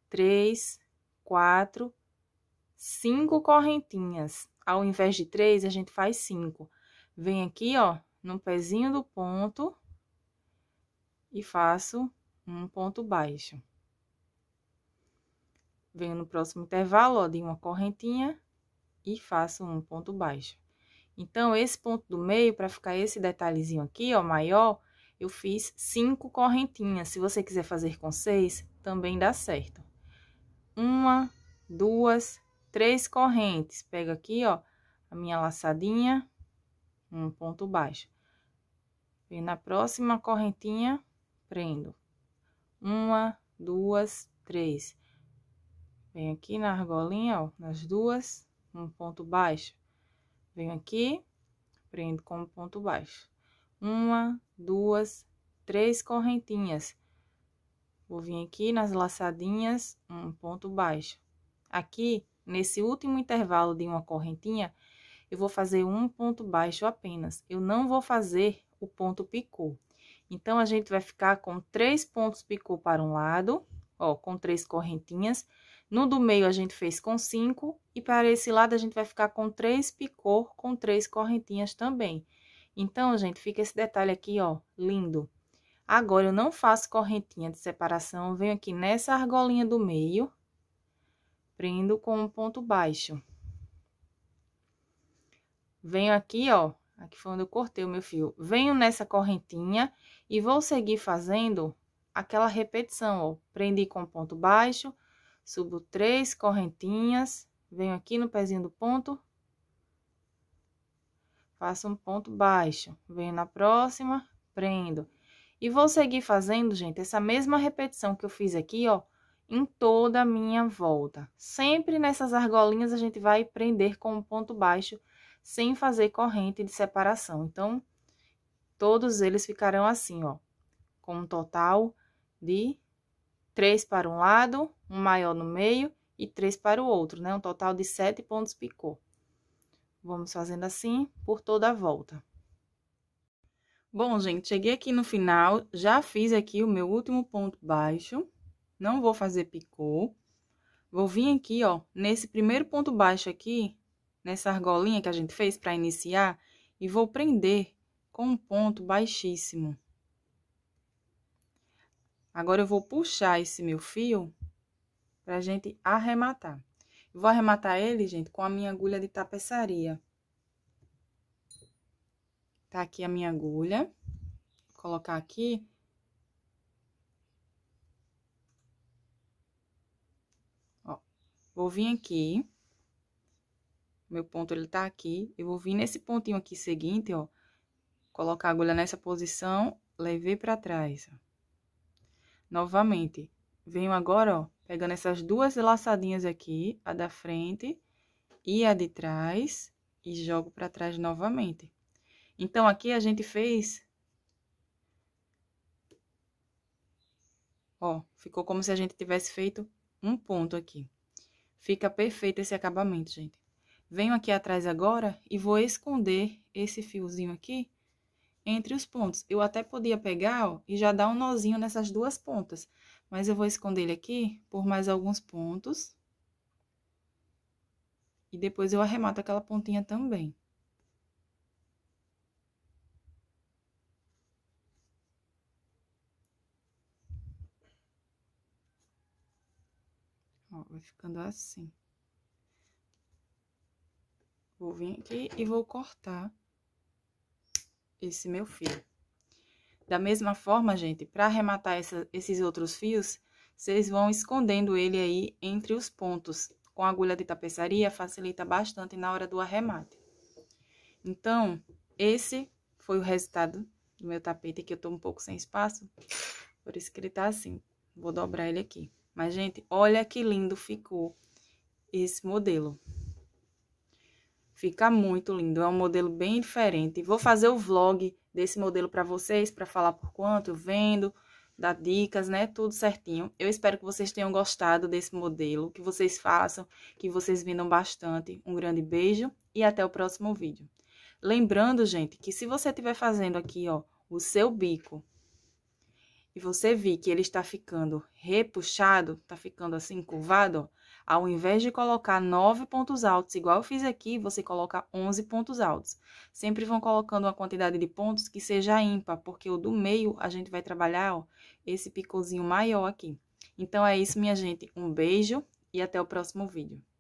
três, quatro, cinco correntinhas. Ao invés de três, a gente faz cinco. Vem aqui, ó, no pezinho do ponto e faço um ponto baixo. Venho no próximo intervalo, ó, de uma correntinha e faço um ponto baixo. Então, esse ponto do meio, para ficar esse detalhezinho aqui, ó, maior, eu fiz cinco correntinhas. Se você quiser fazer com seis, também dá certo. Uma, duas, três correntes. Pega aqui, ó, a minha laçadinha, um ponto baixo. E na próxima correntinha, prendo. Uma, duas, três. Venho aqui na argolinha, ó, nas duas, um ponto baixo. Venho aqui, prendo com um ponto baixo uma, duas, três correntinhas. Vou vir aqui nas laçadinhas, um ponto baixo. Aqui, nesse último intervalo de uma correntinha, eu vou fazer um ponto baixo apenas. Eu não vou fazer o ponto picô. Então, a gente vai ficar com três pontos picô para um lado, ó, com três correntinhas. No do meio, a gente fez com cinco, e para esse lado, a gente vai ficar com três picô, com três correntinhas também. Então, gente, fica esse detalhe aqui, ó, lindo. Agora, eu não faço correntinha de separação, venho aqui nessa argolinha do meio, prendo com um ponto baixo. Venho aqui, ó, aqui foi onde eu cortei o meu fio. Venho nessa correntinha e vou seguir fazendo aquela repetição, ó. Prendi com ponto baixo, subo três correntinhas, venho aqui no pezinho do ponto, faço um ponto baixo, venho na próxima, prendo. E vou seguir fazendo, gente, essa mesma repetição que eu fiz aqui, ó, em toda a minha volta. Sempre nessas argolinhas a gente vai prender com um ponto baixo, sem fazer corrente de separação. Então, todos eles ficarão assim, ó, com um total de três para um lado, um maior no meio e três para o outro, né? Um total de sete pontos picô. Vamos fazendo assim por toda a volta. Bom, gente, cheguei aqui no final, já fiz aqui o meu último ponto baixo, não vou fazer picô. Vou vir aqui, ó, nesse primeiro ponto baixo aqui, nessa argolinha que a gente fez para iniciar, e vou prender com um ponto baixíssimo. Agora, eu vou puxar esse meu fio pra gente arrematar. Vou arrematar ele, gente, com a minha agulha de tapeçaria. Tá aqui a minha agulha. Vou colocar aqui. Ó, vou vir aqui. Meu ponto, ele tá aqui. Eu vou vir nesse pontinho aqui seguinte, ó. Colocar a agulha nessa posição, levei pra trás, ó. Novamente. Venho agora, ó Pegando essas duas laçadinhas aqui, a da frente e a de trás, e jogo para trás novamente. Então, aqui a gente fez... Ó, ficou como se a gente tivesse feito um ponto aqui. Fica perfeito esse acabamento, gente. Venho aqui atrás agora e vou esconder esse fiozinho aqui entre os pontos. Eu até podia pegar, ó, e já dar um nozinho nessas duas pontas mas eu vou esconder ele aqui por mais alguns pontos. E depois eu arremato aquela pontinha também. Ó, vai ficando assim. Vou vir aqui e vou cortar esse meu fio. Da mesma forma, gente, para arrematar essa, esses outros fios, vocês vão escondendo ele aí entre os pontos. Com agulha de tapeçaria, facilita bastante na hora do arremate. Então, esse foi o resultado do meu tapete, que eu tô um pouco sem espaço, por isso que ele tá assim. Vou dobrar ele aqui. Mas, gente, olha que lindo ficou esse modelo. Fica muito lindo, é um modelo bem diferente. Vou fazer o vlog desse modelo para vocês, para falar por quanto eu vendo, dar dicas, né? Tudo certinho. Eu espero que vocês tenham gostado desse modelo, que vocês façam, que vocês vendam bastante. Um grande beijo e até o próximo vídeo. Lembrando, gente, que se você estiver fazendo aqui, ó, o seu bico e você vir que ele está ficando repuxado, está ficando assim, curvado, ó, ao invés de colocar 9 pontos altos, igual eu fiz aqui, você coloca 11 pontos altos. Sempre vão colocando uma quantidade de pontos que seja ímpar, porque o do meio a gente vai trabalhar ó, esse picozinho maior aqui. Então, é isso, minha gente. Um beijo e até o próximo vídeo.